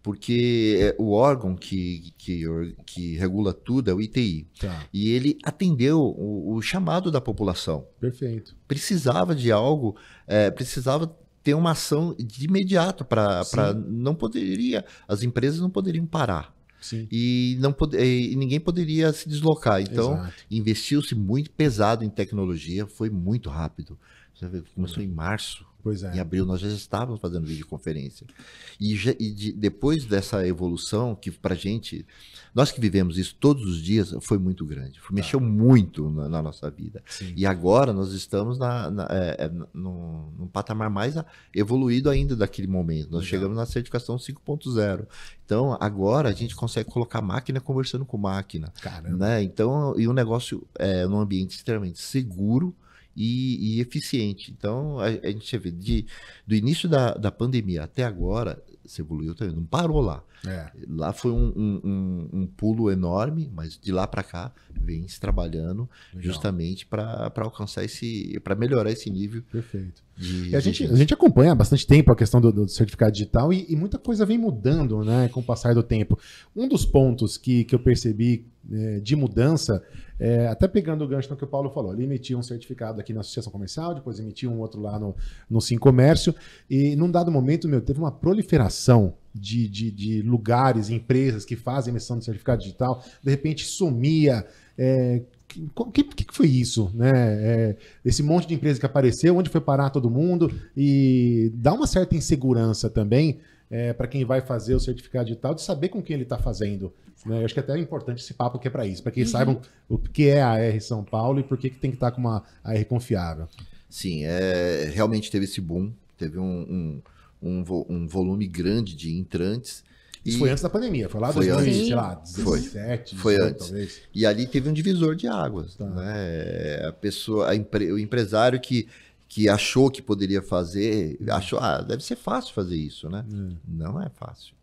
porque é o órgão que, que, que regula tudo é o ITI. Tá. E ele atendeu o, o, chamado da população. Perfeito. Precisava de algo, é, precisava ter uma ação de imediato para não poderia as empresas não poderiam parar Sim. e não e ninguém poderia se deslocar então investiu-se muito pesado em tecnologia foi muito rápido começou em março Pois é. Em abril nós já estávamos fazendo videoconferência. E, já, e de, depois dessa evolução, que para gente, nós que vivemos isso todos os dias, foi muito grande. Foi, tá. mexeu muito na, na, nossa vida. Sim. E agora nós estamos na, na, é, é no, num patamar mais evoluído ainda daquele momento. Nós Legal. chegamos na certificação 5.0. Então, agora a gente consegue colocar máquina conversando com máquina. Caramba. Né? Então, e um negócio é, num ambiente extremamente seguro e, e eficiente. Então, a, a gente vê, de, do início da, da pandemia até agora, se evoluiu também, não parou lá. É. Lá foi um, um, um, um, pulo enorme, mas de lá para cá vem se trabalhando Legal. justamente para alcançar esse, para melhorar esse nível. Perfeito. De, a, gente, a gente acompanha há bastante tempo a questão do, do certificado digital e, e, muita coisa vem mudando né, com o passar do tempo. Um dos pontos que, que eu percebi é, de mudança, é, até pegando o gancho no que o Paulo falou, ele emitiu um certificado aqui na Associação Comercial, depois emitiu um outro lá no, no Sim Comércio, e num dado momento, meu, teve uma proliferação de, de, de lugares, empresas que fazem emissão de certificado digital, de repente sumia. É, o que, que, que, foi isso, né? É, esse monte de empresa que apareceu, onde foi parar todo mundo e dá uma certa insegurança também é, para quem vai fazer o certificado digital, de saber com quem ele está fazendo. Né? Eu acho que até é importante esse papo que é para isso, para que uhum. saibam o que é a AR São Paulo e por que, que tem que estar tá com uma AR confiável. Sim, é, realmente teve esse boom, teve um, um, um, um volume grande de entrantes. Isso foi antes da pandemia, foi lá foi 2000, sei lá, 17, foi, foi antes. Talvez. E ali teve um divisor de águas, tá. né? A pessoa, a empre, o empresário que que achou que poderia fazer, achou, ah, deve ser fácil fazer isso, né? É. Não é fácil.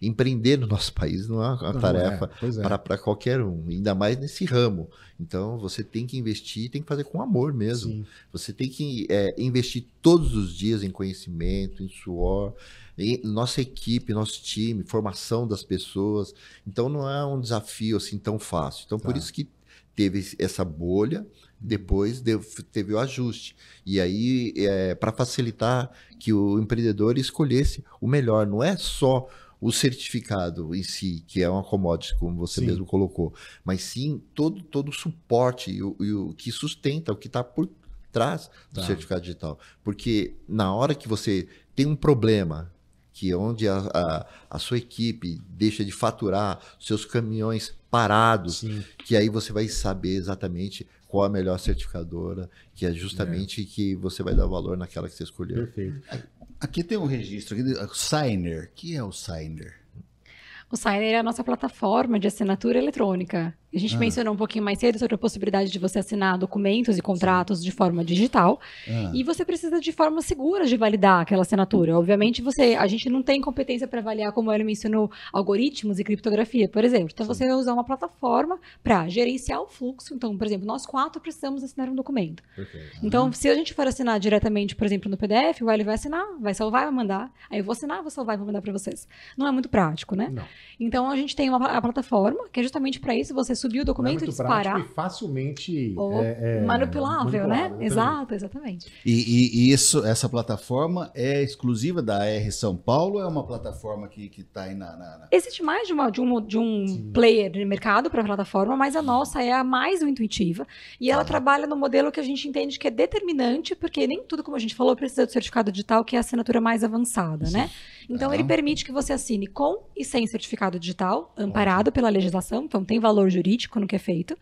Empreender no nosso país não é uma não tarefa é, é. para qualquer um, ainda mais nesse ramo. Então você tem que investir, tem que fazer com amor mesmo. Sim. Você tem que é, investir todos os dias em conhecimento, em suor, em nossa equipe, nosso time, formação das pessoas. Então não é um desafio assim tão fácil. Então tá. por isso que teve essa bolha, depois teve o ajuste. E aí, é, para facilitar que o empreendedor escolhesse o melhor, não é só o certificado em si, que é uma commodity, como você sim. mesmo colocou, mas sim todo, todo o suporte e o, e o que sustenta, o que está por trás do tá. certificado digital. Porque na hora que você tem um problema, que é onde a, a, a, sua equipe deixa de faturar, seus caminhões parados, sim. que aí você vai saber exatamente qual a melhor certificadora, que é justamente é. que você vai dar valor naquela que você escolheu. Perfeito. Aqui tem um registro, aqui, o Signer. O que é o Signer? O Signer é a nossa plataforma de assinatura eletrônica. A gente ah. mencionou um pouquinho mais cedo sobre a possibilidade de você assinar documentos e contratos Sim. de forma digital. Ah. E você precisa de forma segura de validar aquela assinatura. Obviamente, você, a gente não tem competência para avaliar, como ele mencionou, algoritmos e criptografia, por exemplo. Então, Sim. você vai usar uma plataforma para gerenciar o fluxo. Então, por exemplo, nós quatro precisamos assinar um documento. Perfeito. Então, ah. se a gente for assinar diretamente, por exemplo, no PDF, o L vai assinar, vai salvar, vai mandar. Aí eu vou assinar, vou salvar e vou mandar para vocês. Não é muito prático, né? Não. Então, a gente tem uma a plataforma que é justamente para isso. Você subir o é documento é disparar. E facilmente ou é, é, manipulável, né? Exato, exatamente. E, e, isso, essa plataforma é exclusiva da R São Paulo? Ou é uma plataforma que está aí na, na, na, Existe mais de, uma, de um, de um player de mercado para a plataforma, mas a nossa é a mais intuitiva. E ela ah. trabalha no modelo que a gente entende que é determinante, porque nem tudo, como a gente falou, precisa do certificado digital, que é a assinatura mais avançada, Sim. né? Então, ele permite que você assine com e sem certificado digital, amparado pela legislação, então tem valor jurídico no que é feito.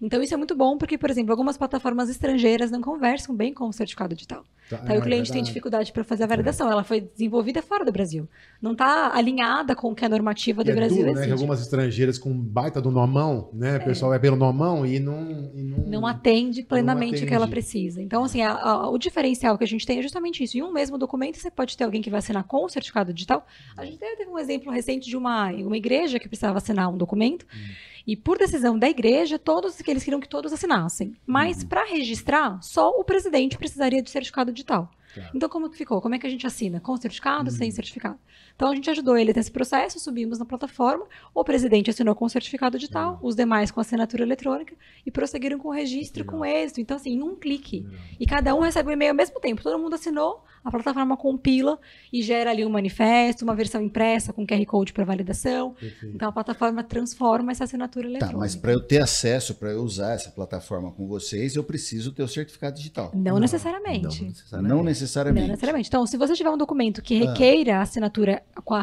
Então, isso é muito bom, porque, por exemplo, algumas plataformas estrangeiras não conversam bem com o certificado digital. Tá, então, é o cliente verdade. tem dificuldade para fazer a é. validação. É. Ela foi desenvolvida fora do Brasil. Não está alinhada com o que a é normativa do é Brasil duro, né? Algumas estrangeiras com baita do normão, né? O é. pessoal é pelo normão e não... E não, não, atende plenamente não atende. o que ela precisa. Então, assim, a, a, o diferencial que a gente tem é justamente isso. Em um mesmo documento, você pode ter alguém que vai assinar com o certificado mercado digital. A gente teve um exemplo recente de uma, uma igreja que precisava assinar um documento. Uhum. E por decisão da igreja, todos eles queriam que todos assinassem. Mas uhum. para registrar, só o presidente precisaria do certificado digital. Então, como que ficou? Como é que a gente assina? Com certificado, ou sem uhum. certificado? Então, a gente ajudou ele nesse processo, subimos na plataforma, o presidente assinou com certificado digital, os demais com assinatura eletrônica e prosseguiram com o registro Legal. com êxito. Então, assim, num um clique. Legal. E cada um recebe o um e-mail ao mesmo tempo. Todo mundo assinou, a plataforma compila e gera ali um manifesto, uma versão impressa com QR Code para validação. Perfeito. Então, a plataforma transforma essa assinatura tá, eletrônica. Tá, mas para eu ter acesso, para eu usar essa plataforma com vocês, eu preciso ter o certificado digital. Não, não necessariamente. Não necessariamente. Não necessariamente necessariamente. Não necessariamente. Então, se você tiver um documento que ah. requeira ah. assinatura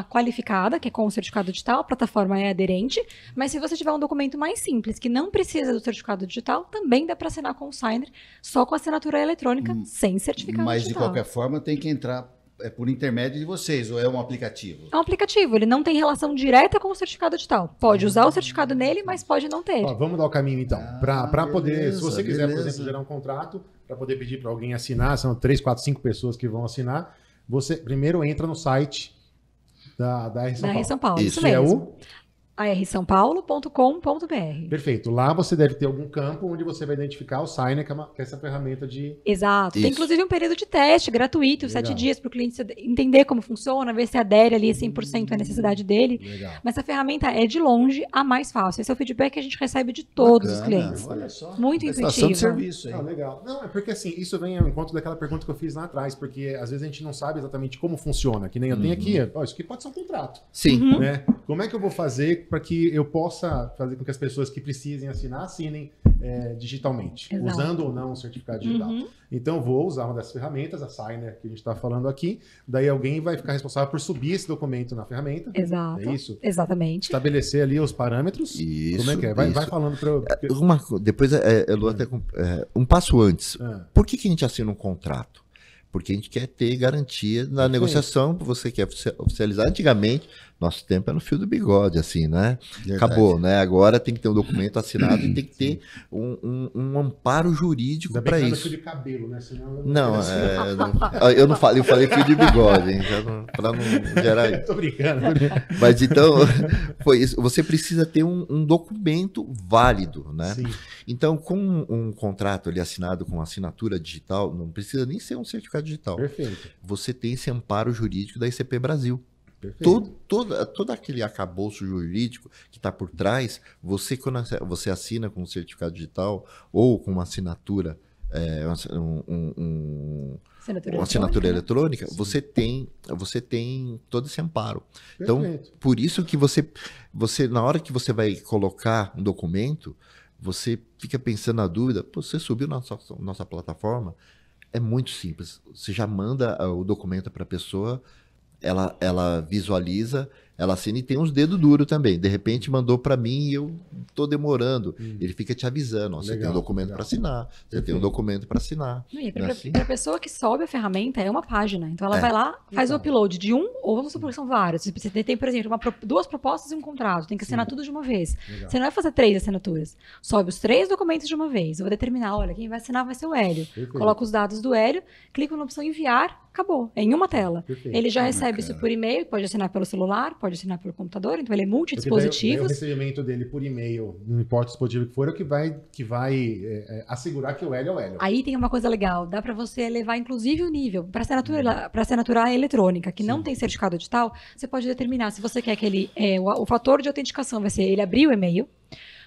qualificada, que é com o certificado digital, a plataforma é aderente, mas se você tiver um documento mais simples, que não precisa do certificado digital, também dá para assinar com o signer, só com assinatura eletrônica, hum, sem certificado mas digital. Mas, de qualquer forma, tem que entrar é por intermédio de vocês, ou é um aplicativo? É um aplicativo, ele não tem relação direta com o certificado digital. Pode ah. usar o certificado nele, mas pode não ter. Ó, vamos dar o caminho então. Ah, para poder, se você beleza. quiser, por exemplo, gerar um contrato, para poder pedir para alguém assinar, são três, quatro, cinco pessoas que vão assinar. Você primeiro entra no site da, da, São da Paulo. São Paulo. Isso, isso é o arsãopaulo.com.br. Perfeito. Lá você deve ter algum campo onde você vai identificar o Signer, que é, uma, é essa ferramenta de. Exato. Isso. Tem inclusive um período de teste gratuito, Legal. sete dias, para o cliente entender como funciona, ver se adere ali 100% à hum, necessidade dele. Legal. Mas essa ferramenta é de longe a mais fácil. Esse é o feedback que a gente recebe de todos Bacana. os clientes. Olha só. Muito intuitivo. de serviço aí. Ah, legal. Não, é porque assim, isso vem ao encontro daquela pergunta que eu fiz lá atrás, porque às vezes a gente não sabe exatamente como funciona, que nem eu uhum. tenho aqui. isso aqui pode ser um contrato. Sim. Uhum. Né? Como é que eu vou fazer para que eu possa fazer com que as pessoas que precisem assinar, assinem é, digitalmente, Exato. usando ou não o certificado digital. Uhum. Então, vou usar uma dessas ferramentas, a Signer, que a gente está falando aqui, daí alguém vai ficar responsável por subir esse documento na ferramenta. Exato. É isso? Exatamente. Estabelecer ali os parâmetros. Isso. Como é que é? Vai, vai falando para eu. É, Marco, depois, é, eu é, até, é. é, um passo antes. É. Por que, que a gente assina um contrato? porque a gente quer ter garantia na Sim. negociação, você quer oficializar. Antigamente, nosso tempo era é no fio do bigode, assim, né? Verdade. Acabou, né? Agora tem que ter um documento assinado e tem que ter um, um, um amparo jurídico para é isso. Fio de cabelo, né? Senão eu não, não, é, não, eu não falei, eu falei fio de bigode, hein? Para não gerar isso. Tô brincando. Mas então, foi isso. Você precisa ter um, um documento válido, né? Sim. Então, com um contrato ali assinado com assinatura digital, não precisa nem ser um certificado digital. Perfeito. Você tem esse amparo jurídico da ICP Brasil. Todo, todo, todo aquele acabouço jurídico que está por trás, você, quando você assina com um certificado digital ou com uma assinatura, é, um, um, assinatura uma assinatura né? eletrônica, eletrônica você tem você tem todo esse amparo. Então, Perfeito. Então, por isso que você, você, na hora que você vai colocar um documento, você fica pensando na dúvida, você subiu na nossa, nossa plataforma, é muito simples. Você já manda ah, o documento para a pessoa, ela, ela visualiza ela assina e tem uns dedos duros também. De repente mandou para mim e eu tô demorando. Hum. Ele fica te avisando, ó, você tem um documento para assinar, você tem um documento para assinar. É né, para assim? a pessoa que sobe a ferramenta é uma página. Então ela é. vai lá, faz o upload de um, ou vamos supor que uhum. são vários. Você tem, por exemplo, uma, duas propostas e um contrato, tem que assinar Sim. tudo de uma vez. Legal. Você não vai fazer três assinaturas. Sobe os três documentos de uma vez. Eu vou determinar, olha, quem vai assinar vai ser o Hélio. Perfeito. os dados do Hélio, clica na opção enviar, acabou. É em uma tela. Perfeito. Ele já ah, recebe cara. isso por e-mail, pode assinar pelo celular, pode pode assinar pelo computador, então ele é multidispositivo. o recebimento dele por e-mail, não importa o dispositivo que for, é o que vai, que vai é, é, assegurar que o L é o L. Aí tem uma coisa legal, dá para você elevar inclusive o nível. Para assinatura, uhum. para assinatura eletrônica, que Sim. não tem certificado digital, você pode determinar se você quer que ele, é, o, o fator de autenticação vai ser ele abrir o e-mail,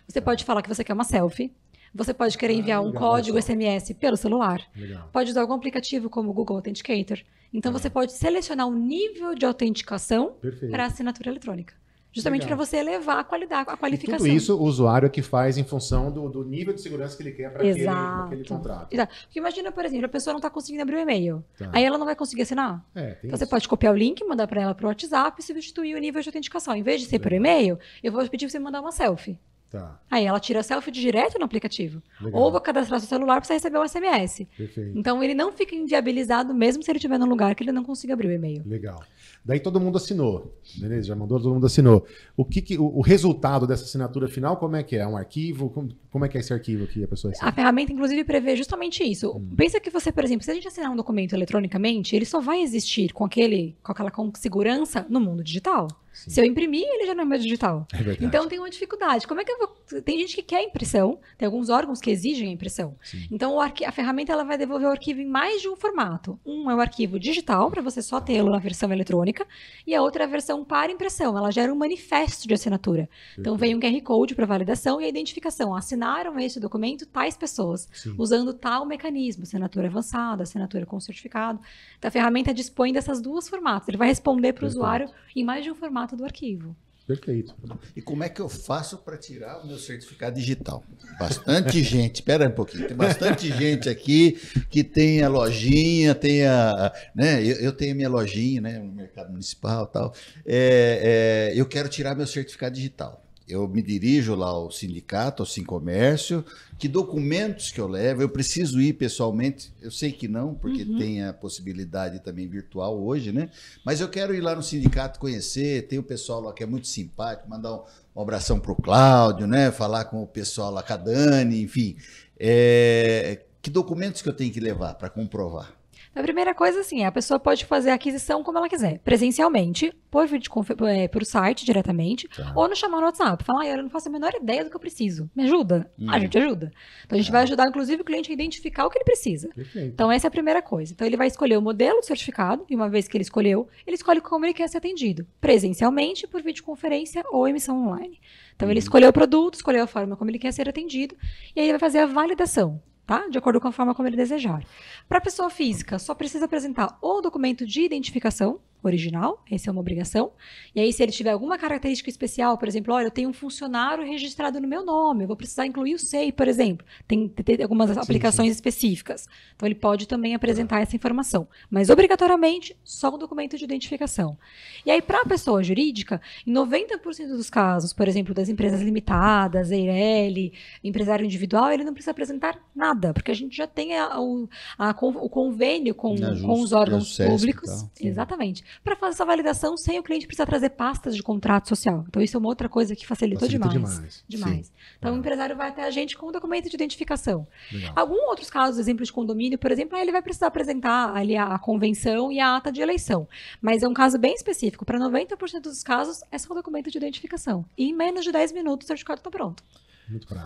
você pode falar que você quer uma selfie, você pode querer ah, enviar ah, legal, um código SMS pelo celular. Legal. Pode usar algum aplicativo como o Google Authenticator. Então, ah. você é. pode selecionar o nível de autenticação para assinatura eletrônica. Justamente para você elevar a qualidade, a qualificação. E tudo isso o usuário é que faz em função do, do nível de segurança que ele quer para aquele, aquele, contrato. Exato. Porque imagina, por exemplo, a pessoa não está conseguindo abrir o e-mail. Tá. Aí ela não vai conseguir assinar. É, então isso. você pode copiar o link, mandar para ela para o WhatsApp e substituir o nível de autenticação. Em vez de ser por e-mail, eu vou pedir para você mandar uma selfie. Tá. Aí ela tira selfie direto no aplicativo. Legal. Ou vou cadastrar seu celular para você receber um SMS. Perfeito. Então ele não fica inviabilizado, mesmo se ele estiver num lugar que ele não consiga abrir o e-mail. Legal. Daí todo mundo assinou. Beleza, já mandou, todo mundo assinou. O que, que o, o, resultado dessa assinatura final, como é que é? É um arquivo? Como, como é que é esse arquivo que a pessoa A ferramenta, inclusive, prevê justamente isso. Hum. Pensa que você, por exemplo, se a gente assinar um documento eletronicamente, ele só vai existir com aquele, com aquela com segurança no mundo digital. Sim. Se eu imprimir, ele já não é mais digital. É verdade. Então tem uma dificuldade. Como é que eu vou... Tem gente que quer impressão, tem alguns órgãos que exigem a impressão. Sim. Então arqui... a ferramenta ela vai devolver o arquivo em mais de um formato. Um é o arquivo digital, para você só tê-lo na versão eletrônica, e a outra é a versão para impressão. Ela gera um manifesto de assinatura. Então, Perfeito. Então vem um QR Code para validação e a identificação. Assinaram esse documento tais pessoas, Sim. usando tal mecanismo, assinatura avançada, assinatura com certificado. Então a ferramenta dispõe dessas duas formatos. Ele vai responder para o usuário em mais de um formato do arquivo. Perfeito. E como é que eu faço para tirar o meu certificado digital? Bastante gente, espera um pouquinho, tem bastante gente aqui que tem a lojinha, tem a. Né, eu, eu tenho minha lojinha né, no mercado municipal e tal. É, é, eu quero tirar meu certificado digital eu me dirijo lá ao sindicato, ao Comércio. que documentos que eu levo, eu preciso ir pessoalmente, eu sei que não, porque uhum. tem a possibilidade também virtual hoje, né? Mas eu quero ir lá no sindicato conhecer, tem o pessoal lá que é muito simpático, mandar um, um abração para o Cláudio, né? Falar com o pessoal lá, com a Dani, enfim. É, que documentos que eu tenho que levar para comprovar? A primeira coisa, assim, é a pessoa pode fazer a aquisição como ela quiser, presencialmente, por vídeo é, por site diretamente, tá. ou nos chamar no WhatsApp. Falar, ah, eu não faço a menor ideia do que eu preciso. Me ajuda? Ah, hum. A gente ajuda. Então a gente tá. vai ajudar, inclusive, o cliente a identificar o que ele precisa. Perfeito. Então, essa é a primeira coisa. Então, ele vai escolher o modelo do certificado, e uma vez que ele escolheu, ele escolhe como ele quer ser atendido, presencialmente, por videoconferência ou emissão online. Então, hum. ele uhum. escolheu o produto, escolheu a forma como ele quer ser atendido, e aí ele vai fazer a validação tá? De acordo com a forma como ele desejar. Para a pessoa física, só precisa apresentar o documento de identificação, original, essa é uma obrigação. E aí, se ele tiver alguma característica especial, por exemplo, olha, eu tenho um funcionário registrado no meu nome, eu vou precisar incluir o SEI, por exemplo. Tem, tem algumas sim, aplicações sim. específicas. Então, ele pode também apresentar é. essa informação. Mas, obrigatoriamente, só um documento de identificação. E aí, para a pessoa jurídica, em 90% dos casos, por exemplo, das empresas limitadas, EIRELI, empresário individual, ele não precisa apresentar nada, porque a gente já tem a, a, a, o convênio com, né, com os órgãos públicos. Tá. Exatamente para fazer essa validação sem o cliente precisar trazer pastas de contrato social. Então, isso é uma outra coisa que facilitou Facilita demais. Demais. demais. Então, ah. o empresário vai até a gente com o documento de identificação. Alguns outros casos, exemplo de condomínio, por exemplo, ele vai precisar apresentar ali a convenção e a ata de eleição. Mas é um caso bem específico. Para 90% dos casos, é só o documento de identificação. E em menos de 10 minutos, o certificado está pronto.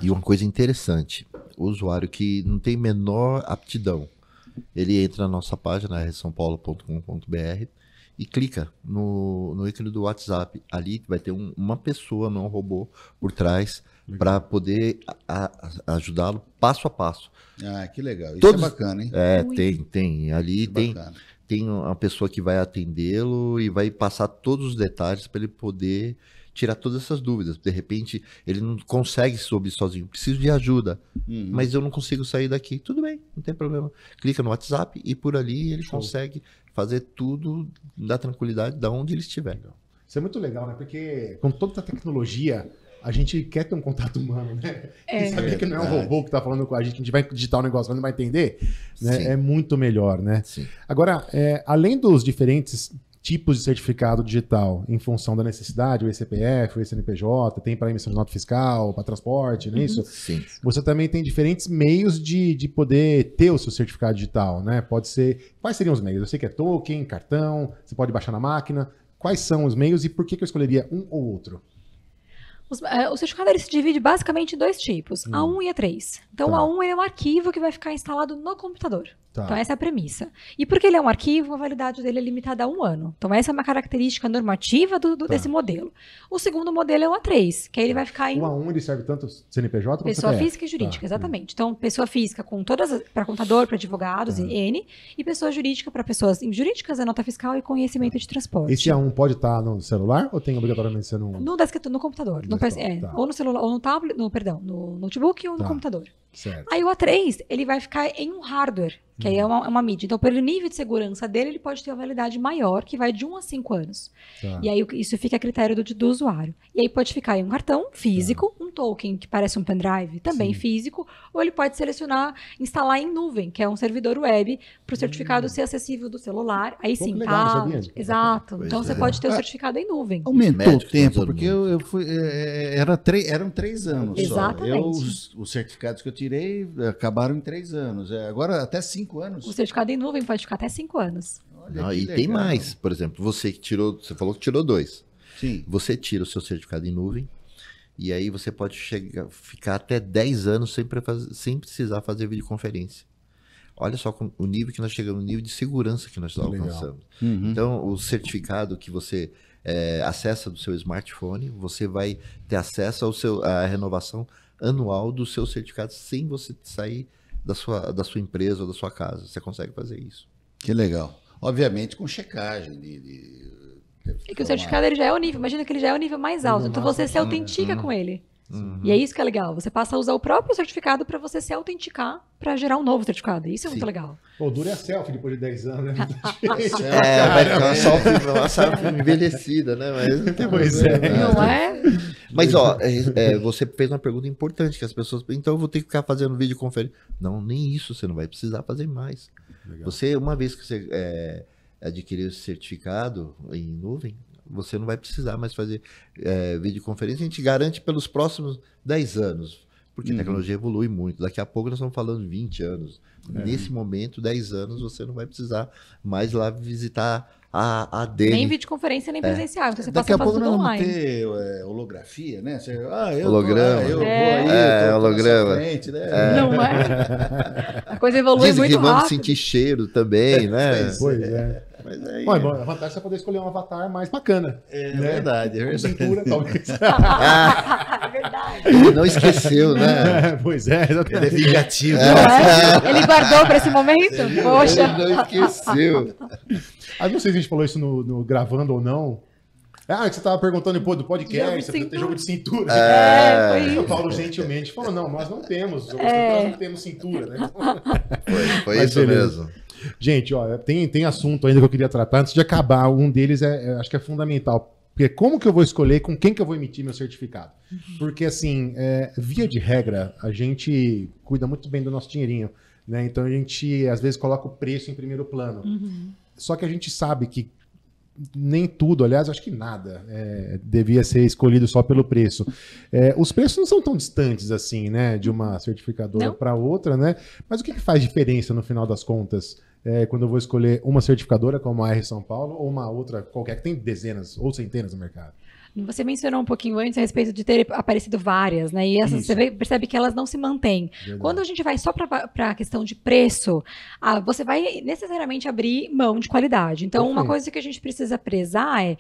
E uma coisa interessante, o usuário que não tem menor aptidão, ele entra na nossa página, sãopaulo.com.br, e clica no, no ícone do WhatsApp. Ali vai ter um, uma pessoa, não um robô, por trás para poder ajudá-lo passo a passo. Ah, que legal. Isso é Todos, é bacana, hein? É, Ui. tem, tem. Ali tem, bacana. tem uma pessoa que vai atendê-lo e vai passar todos os detalhes para ele poder tirar todas essas dúvidas. De repente, ele não consegue sobre sozinho, preciso de ajuda, uhum. mas eu não consigo sair daqui. Tudo bem, não tem problema. Clica no WhatsApp e por ali ele Show. consegue fazer tudo da tranquilidade da onde ele estiver. Isso é muito legal, né? Porque com toda a tecnologia, a gente quer ter um contato humano, né? É. E saber que não é um robô que está falando com a gente, a gente vai digitar o um negócio, mas não vai entender, né? Sim. é muito melhor, né? Sim. Agora, é, além dos diferentes tipos de certificado digital em função da necessidade, o ECPF, o ECNPJ, tem para emissão de nota fiscal, para transporte, não é uhum. isso? Sim. Você também tem diferentes meios de, de poder ter o seu certificado digital, né? Pode ser. Quais seriam os meios? Eu sei que é token, cartão, você pode baixar na máquina. Quais são os meios e por que, que eu escolheria um ou outro? Os, uh, o certificado ele se divide basicamente em dois tipos, hum. A1 e A3. Então, tá. A1 é um arquivo que vai ficar instalado no computador. Tá. Então, essa é a premissa. E porque ele é um arquivo, a validade dele é limitada a um ano. Então, essa é uma característica normativa do, do tá. desse modelo. O segundo modelo é o A3, que aí ele vai ficar em. O A1 ele serve tanto CNPJ quanto Pessoa física e jurídica, tá. exatamente. Então, pessoa física com todas para contador, para advogados, e tá. N, e pessoa jurídica para pessoas jurídicas, a é nota fiscal e conhecimento de transporte. Esse A1 pode estar tá no celular ou tem obrigatoriamente ser no. No, desktop, no computador. No é, tá. Ou no celular, ou no tablet, no, perdão, no notebook ou tá. no computador. Certo. Aí o A3, ele vai ficar em um hardware, que aí é uhum. uma, é uma, mídia. Então, pelo nível de segurança dele, ele pode ter uma validade maior, que vai de 1 a 5 anos. Tá. E aí isso fica a critério do, do, usuário. E aí pode ficar em um cartão físico, tá. um token que parece um pendrive, também Sim. físico, ou ele pode selecionar, instalar em nuvem, que é um servidor web, para o certificado hum. ser acessível do celular. Aí Pô, sim, tá. Exato. Pois então é. você pode ter o ah, certificado em nuvem. Aumentou o tempo, porque eu, eu fui. É, é, era três, eram três anos. Exatamente. Só. Eu, os, os certificados que eu tinha tirei, acabaram em três anos. É, agora até cinco anos. O certificado em nuvem pode ficar até cinco anos. Ah, e legal. tem mais, por exemplo, você que tirou, você falou que tirou dois. Sim. Você tira o seu certificado em nuvem e aí você pode chegar, ficar até dez anos sem, sem precisar fazer videoconferência. Olha só com, o nível que nós chegamos, o nível de segurança que nós alcançamos. Uhum. Então, o certificado que você é, acessa do seu smartphone, você vai ter acesso ao seu, à renovação anual do seu certificado sem você sair da sua, da sua empresa ou da sua casa. Você consegue fazer isso. Que legal. Obviamente com checagem de, de... É que o certificado ele já é o nível, imagina que ele já é o nível mais é alto, então você se autentica com uhum. ele. Uhum. E é isso que é legal. Você passa a usar o próprio certificado para você se autenticar para gerar um novo certificado. Isso é Sim. muito legal. Pô, dura a selfie depois de 10 anos, né? é, vai ficar uma selfie, envelhecida, né? Mas, pois é. é. Não é? Mas, ó, é, é, você fez uma pergunta importante que as pessoas. Então eu vou ter que ficar fazendo videoconferência. Não, nem isso você não vai precisar fazer mais. Legal. Você, uma vez que você é, adquiriu esse certificado em nuvem, você não vai precisar mais fazer é, videoconferência. A gente garante pelos próximos 10 anos porque uhum. a tecnologia evolui muito. Daqui a pouco nós estamos falando 20 anos. É. Nesse momento, 10 anos, você não vai precisar mais lá visitar a, a dele. Nem videoconferência, nem é. presencial. É. você Daqui passa a pouco nós vamos online. ter é, holografia, né? Você, ah, eu holograma. É. Tô, ah, eu é. vou aí, é, tô, holograma. Frente, né? é. Não é? A coisa evolui Dizem muito que rápido. vamos sentir cheiro também, né? Pois é. Mas aí... Bom, é, é. bom, é Avatar você vai poder escolher um avatar mais bacana. É né? verdade, é verdade. cintura, talvez. ah, é verdade. Não esqueceu, né? É, pois é, exatamente. Ele é vingativo. É. é? Ele guardou para esse momento? Poxa. Ele não esqueceu. Ah, não sei se a gente falou isso no, no gravando ou não. Ah, é que você estava perguntando pô, do podcast, você tem jogo de cintura. É, é, o Paulo gentilmente falou: não, nós não temos é. nós não temos cintura, né? Foi, foi isso beleza. mesmo. Gente, ó, tem, tem assunto ainda que eu queria tratar. Antes de acabar, um deles é, é acho que é fundamental. Porque como que eu vou escolher com quem que eu vou emitir meu certificado? Uhum. Porque, assim, é, via de regra, a gente cuida muito bem do nosso dinheirinho, né? Então a gente, às vezes, coloca o preço em primeiro plano. Uhum. Só que a gente sabe que nem tudo, aliás, acho que nada é, devia ser escolhido só pelo preço. É, os preços não são tão distantes assim, né, de uma certificadora para outra, né? Mas o que, que, faz diferença no final das contas é, quando eu vou escolher uma certificadora como a R São Paulo ou uma outra qualquer que tem dezenas ou centenas no mercado? Você mencionou um pouquinho antes a respeito de ter aparecido várias, né? E essas você percebe que elas não se mantêm. Verdade. Quando a gente vai só para a questão de preço, ah, você vai necessariamente abrir mão de qualidade. Então, uma coisa que a gente precisa prezar é.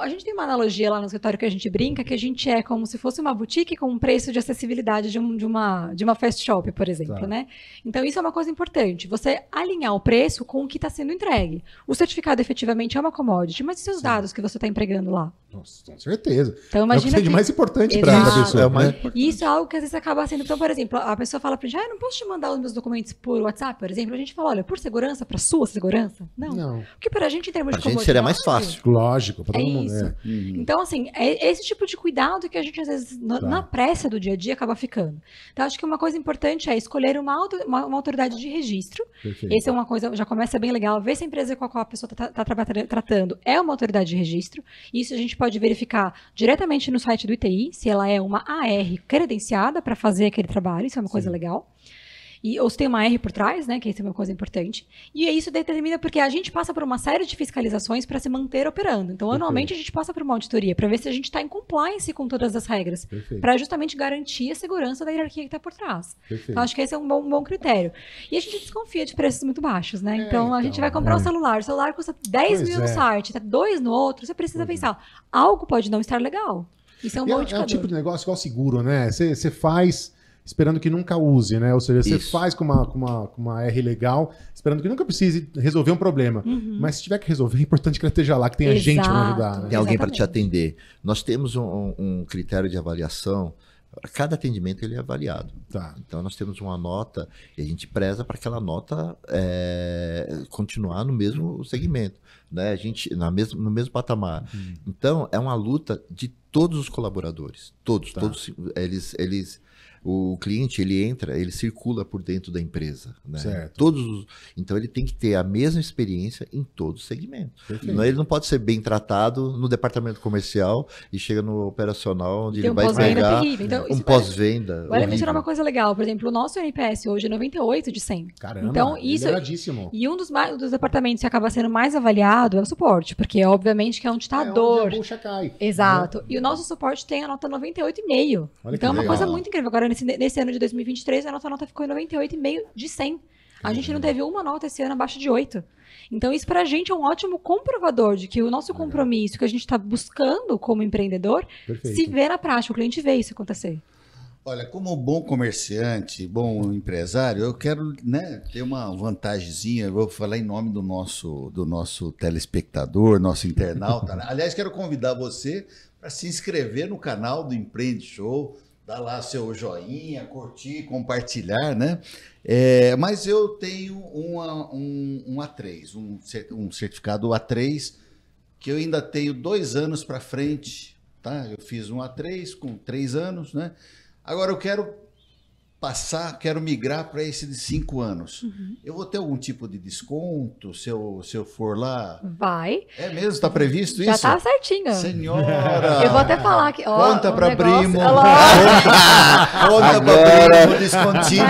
A gente tem uma analogia lá no escritório que a gente brinca que a gente é como se fosse uma boutique com um preço de acessibilidade de, um, de uma, de uma fast shop, por exemplo, tá. né? Então, isso é uma coisa importante. Você alinhar o preço com o que está sendo entregue. O certificado efetivamente é uma commodity, mas e os dados que você está empregando lá? Nossa, certeza. Então, imagina é o que, que... mais importante para a pessoa. É mais... Né? E isso é algo que às vezes acaba sendo. Então, por exemplo, a pessoa fala para gente: ah, eu não posso te mandar os meus documentos por WhatsApp, por exemplo. A gente fala: olha, por segurança, para sua segurança? Não. não. Porque para a gente, em termos pra de gente seria mais fácil. Lógico, para é todo é mundo. Isso. É. Hum. Então, assim, é esse tipo de cuidado que a gente, às vezes, na, tá. na pressa do dia a dia, acaba ficando. Então, acho que uma coisa importante é escolher uma, auto, uma, uma autoridade de registro. Perfeito. Essa é uma coisa, já começa bem legal. Ver se a empresa com a qual a pessoa está tá, tá, tá tratando é uma autoridade de registro. Isso a gente pode verificar verificar diretamente no site do ITI se ela é uma AR credenciada para fazer aquele trabalho, isso é uma Sim. coisa legal. E, ou se tem uma R por trás, né? Que isso é uma coisa importante. E isso determina porque a gente passa por uma série de fiscalizações para se manter operando. Então, Perfeito. anualmente, a gente passa por uma auditoria para ver se a gente está em compliance com todas as regras. Para justamente garantir a segurança da hierarquia que está por trás. Perfeito. Então, acho que esse é um bom, um bom, critério. E a gente desconfia de preços muito baixos, né? É, então, então, a gente então, vai comprar é. um celular. O celular custa 10 pois mil é. no site, tá dois no outro. Você precisa pois é. pensar, algo pode não estar legal. Isso é um bom indicador. É, é o tipo de negócio igual é seguro, né? Você faz esperando que nunca use, né? Ou seja, você Isso. faz com uma, com, uma, com uma R legal, esperando que nunca precise resolver um problema. Uhum. Mas se tiver que resolver, é importante que ela esteja lá, que tenha Exato. gente para ajudar. Né? Tem alguém para te atender. Nós temos um, um critério de avaliação cada atendimento ele é avaliado. Tá. Então nós temos uma nota e a gente preza para aquela nota é, continuar no mesmo segmento, né? A gente na mesmo, no mesmo patamar. Uhum. Então é uma luta de todos os colaboradores, todos, tá. todos eles eles o cliente ele entra, ele circula por dentro da empresa, né? Certo. Todos, então ele tem que ter a mesma experiência em todo o segmento. Ele não pode ser bem tratado no departamento comercial e chega no operacional onde tem ele um vai pegar então, um pós-venda. Olha, mencionar uma coisa legal, por exemplo, o nosso NPS hoje é 98 de 100. Caramba, então é isso e um dos, mais, dos departamentos que acaba sendo mais avaliado é o suporte, porque obviamente que é onde está é a dor. Né? Exato. E o nosso suporte tem a nota 98,5. Então é uma legal. coisa muito incrível. Agora nesse, nesse ano de 2023, a nossa nota ficou em 98,5 de 100. A gente não uhum. teve uma nota esse ano abaixo de 8. Então, isso para a gente é um ótimo comprovador de que o nosso é. compromisso que a gente está buscando como empreendedor Perfeito. se vê na prática, o cliente vê isso acontecer. Olha, como bom comerciante, bom empresário, eu quero né, ter uma vantagemzinha. Vou falar em nome do nosso, do nosso telespectador, nosso internauta. Aliás, quero convidar você para se inscrever no canal do Empreende Show, dar lá seu joinha, curtir, compartilhar, né? É, mas eu tenho uma, um, um A3, um, um certificado A3, que eu ainda tenho dois anos para frente, tá? Eu fiz um A3 com três anos, né? Agora eu quero passar, quero migrar para esse de cinco anos. Uhum. Eu vou ter algum tipo de desconto se eu, se eu for lá? Vai. É mesmo? Está previsto Já isso? Já está certinho. Senhora! Eu vou até falar que. conta para primo. É conta para primo, descontinho.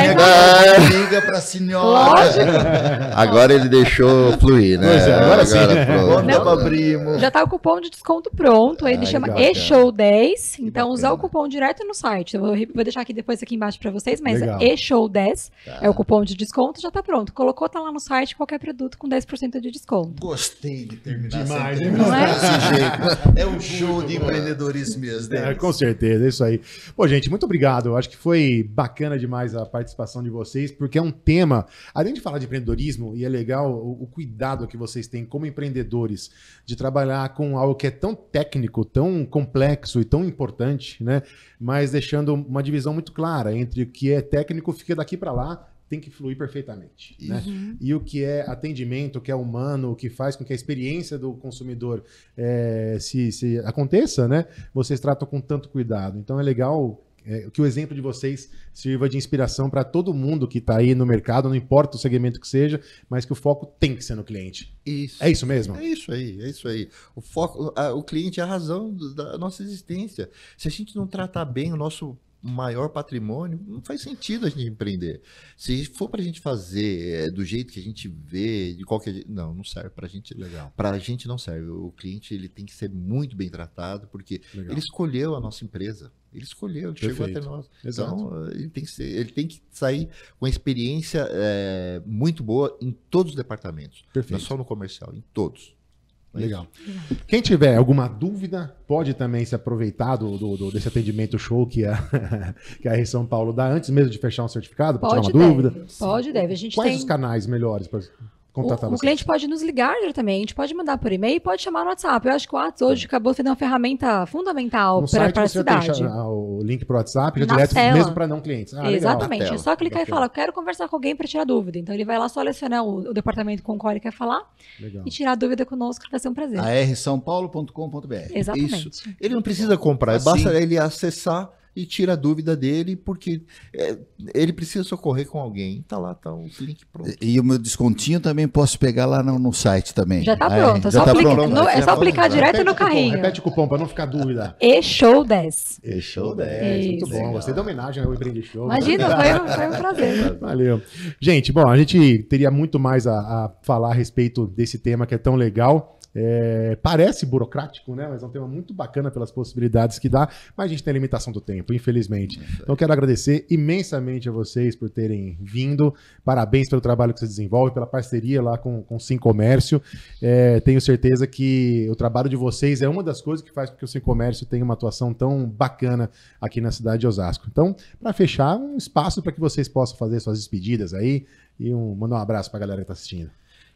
Liga para senhora. Lógico. Agora ele deixou fluir, né? Pois é, agora, agora sim. Né? Pro... Conta para primo. Já está o cupom de desconto pronto. Ele Ai, chama eShow10. Então, bacana. usar o cupom direto no site. Eu vou, vou deixar aqui depois aqui embaixo para vocês mas é show 10 tá. é o cupom de desconto, já tá pronto. Colocou, tá lá no site qualquer produto com 10% de desconto. Gostei de terminar Demais, é? desse jeito. É um show de empreendedorismo mesmo. É, com certeza, é isso aí. Pô, gente, muito obrigado. Eu acho que foi bacana demais a participação de vocês, porque é um tema, além de falar de empreendedorismo, e é legal o, o cuidado que vocês têm como empreendedores de trabalhar com algo que é tão técnico, tão complexo e tão importante, né? Mas deixando uma divisão muito clara entre o que é é técnico fica daqui para lá, tem que fluir perfeitamente. Né? Uhum. Né? E o que é atendimento, o que é humano, o que faz com que a experiência do consumidor é, se, se, aconteça, né? Vocês tratam com tanto cuidado. Então é legal é, que o exemplo de vocês sirva de inspiração para todo mundo que está aí no mercado, não importa o segmento que seja, mas que o foco tem que ser no cliente. Isso. É isso mesmo? É isso aí, é isso aí. O foco, a, o cliente é a razão do, da nossa existência. Se a gente não tratar bem o nosso maior patrimônio, não faz sentido a gente empreender. Se for para a gente fazer eh, do jeito que a gente vê, de qualquer não, não serve para a gente. Legal. Para a gente não serve. O cliente ele tem que ser muito bem tratado porque Legal. ele escolheu a nossa empresa. Ele escolheu, ele chegou até nós. Exato. Então eh, ele tem que ser, ele tem que sair com experiência é, muito boa em todos os departamentos. Perfeito. Não só no comercial, em todos. É Legal. Quem tiver alguma dúvida, pode também se aproveitar do, do desse atendimento show que a, que a Rei São Paulo dá antes mesmo de fechar um certificado, para tirar uma deve, dúvida. Pode, deve. A gente Quais tem... os canais melhores? Pra... Contatar o, você. o cliente pode nos ligar diretamente, pode mandar por e-mail, pode chamar no WhatsApp. Eu acho que o WhatsApp hoje tá. acabou sendo uma ferramenta fundamental para a cidade. Deixa ah, o link para o WhatsApp já Na direto, tela. mesmo para não clientes. Ah, Exatamente, é só clicar e falar, quero conversar com alguém para tirar dúvida. Então ele vai lá selecionar o, o departamento com o qual ele quer falar legal. e tirar dúvida conosco, que vai ser um prazer. arsaopaulo.com.br Exatamente. Isso. Ele não precisa comprar, assim, basta ele acessar e tira a dúvida dele, porque é, ele precisa socorrer com alguém. Tá lá, tá o link pronto. E, e o meu descontinho também posso pegar lá no, no site também. Já tá é, pronto, é, já tá aplica, pronto. No, é só aplicar direto repete no carrinho. Cupom, repete o cupom para não ficar dúvida. E show 10. E show 10. Muito bom. Você deu homenagem ao Empreende Show. Imagina, né? foi, um, foi, um prazer. Valeu. Gente, bom, a gente teria muito mais a, a falar a respeito desse tema que é tão legal. É, parece burocrático, né? Mas é um tema muito bacana pelas possibilidades que dá, mas a gente tem a limitação do tempo, infelizmente. É então quero agradecer imensamente a vocês por terem vindo. Parabéns pelo trabalho que você desenvolve, pela parceria lá com, com o Sim Comércio. É, tenho certeza que o trabalho de vocês é uma das coisas que faz com que o Sim Comércio tenha uma atuação tão bacana aqui na cidade de Osasco. Então, para fechar, um espaço para que vocês possam fazer suas despedidas aí e um, mandar um abraço para a galera que está assistindo.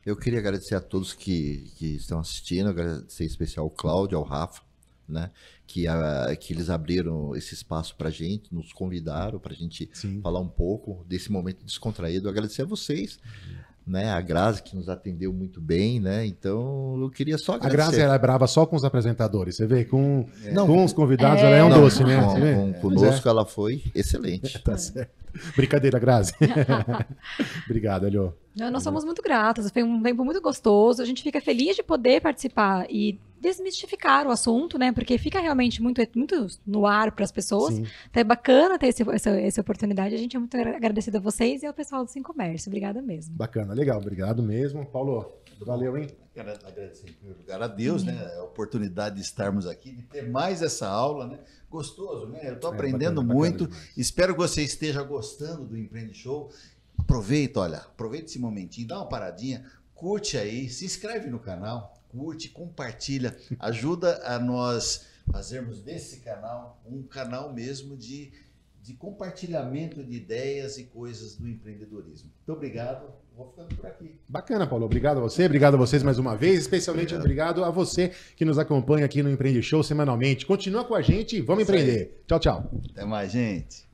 Eu queria agradecer a todos que, que estão assistindo, agradecer em especial ao Cláudio, ao Rafa, né? Que, a, ah, que eles abriram esse espaço para gente, nos convidaram para a gente Sim. falar um pouco desse momento descontraído. agradecer a vocês. Uhum né? A Grazi que nos atendeu muito bem, né? Então eu queria só agradecer. A Grazi ela é brava só com os apresentadores, você vê, com, é. não, com os convidados é. ela é um não, doce, né? Com, com, conosco é. ela foi excelente. tá certo. Brincadeira, Grazi. Obrigado, Elio. Nós uhum. somos muito gratos, foi um tempo muito gostoso, a gente fica feliz de poder participar e desmistificar o assunto, né? Porque fica realmente muito, muito no ar para as pessoas. Então é bacana ter esse, essa, essa oportunidade. A gente é muito agradecido a vocês e ao pessoal do Sim Comércio. Obrigada mesmo. Bacana, legal, obrigado mesmo. Paulo, valeu, hein? Agradecer em primeiro lugar a Deus, Sim. né? A oportunidade de estarmos aqui, de ter mais essa aula, né? Gostoso, né? Eu estou aprendendo é, bacana, muito. Bacana Espero que você esteja gostando do Empreende Show aproveita, olha, aproveita esse momentinho, dá uma paradinha, curte aí, se inscreve no canal, curte, compartilha, ajuda a nós fazermos desse canal um canal mesmo de, de compartilhamento de ideias e coisas do empreendedorismo. Muito obrigado. Vou ficando por aqui. Bacana, Paulo. Obrigado a você, obrigado a vocês mais uma vez. Especialmente obrigado, obrigado a você que nos acompanha aqui no Empreende Show semanalmente. Continua com a gente vamos empreender. Aí. Tchau, tchau. Até mais, gente.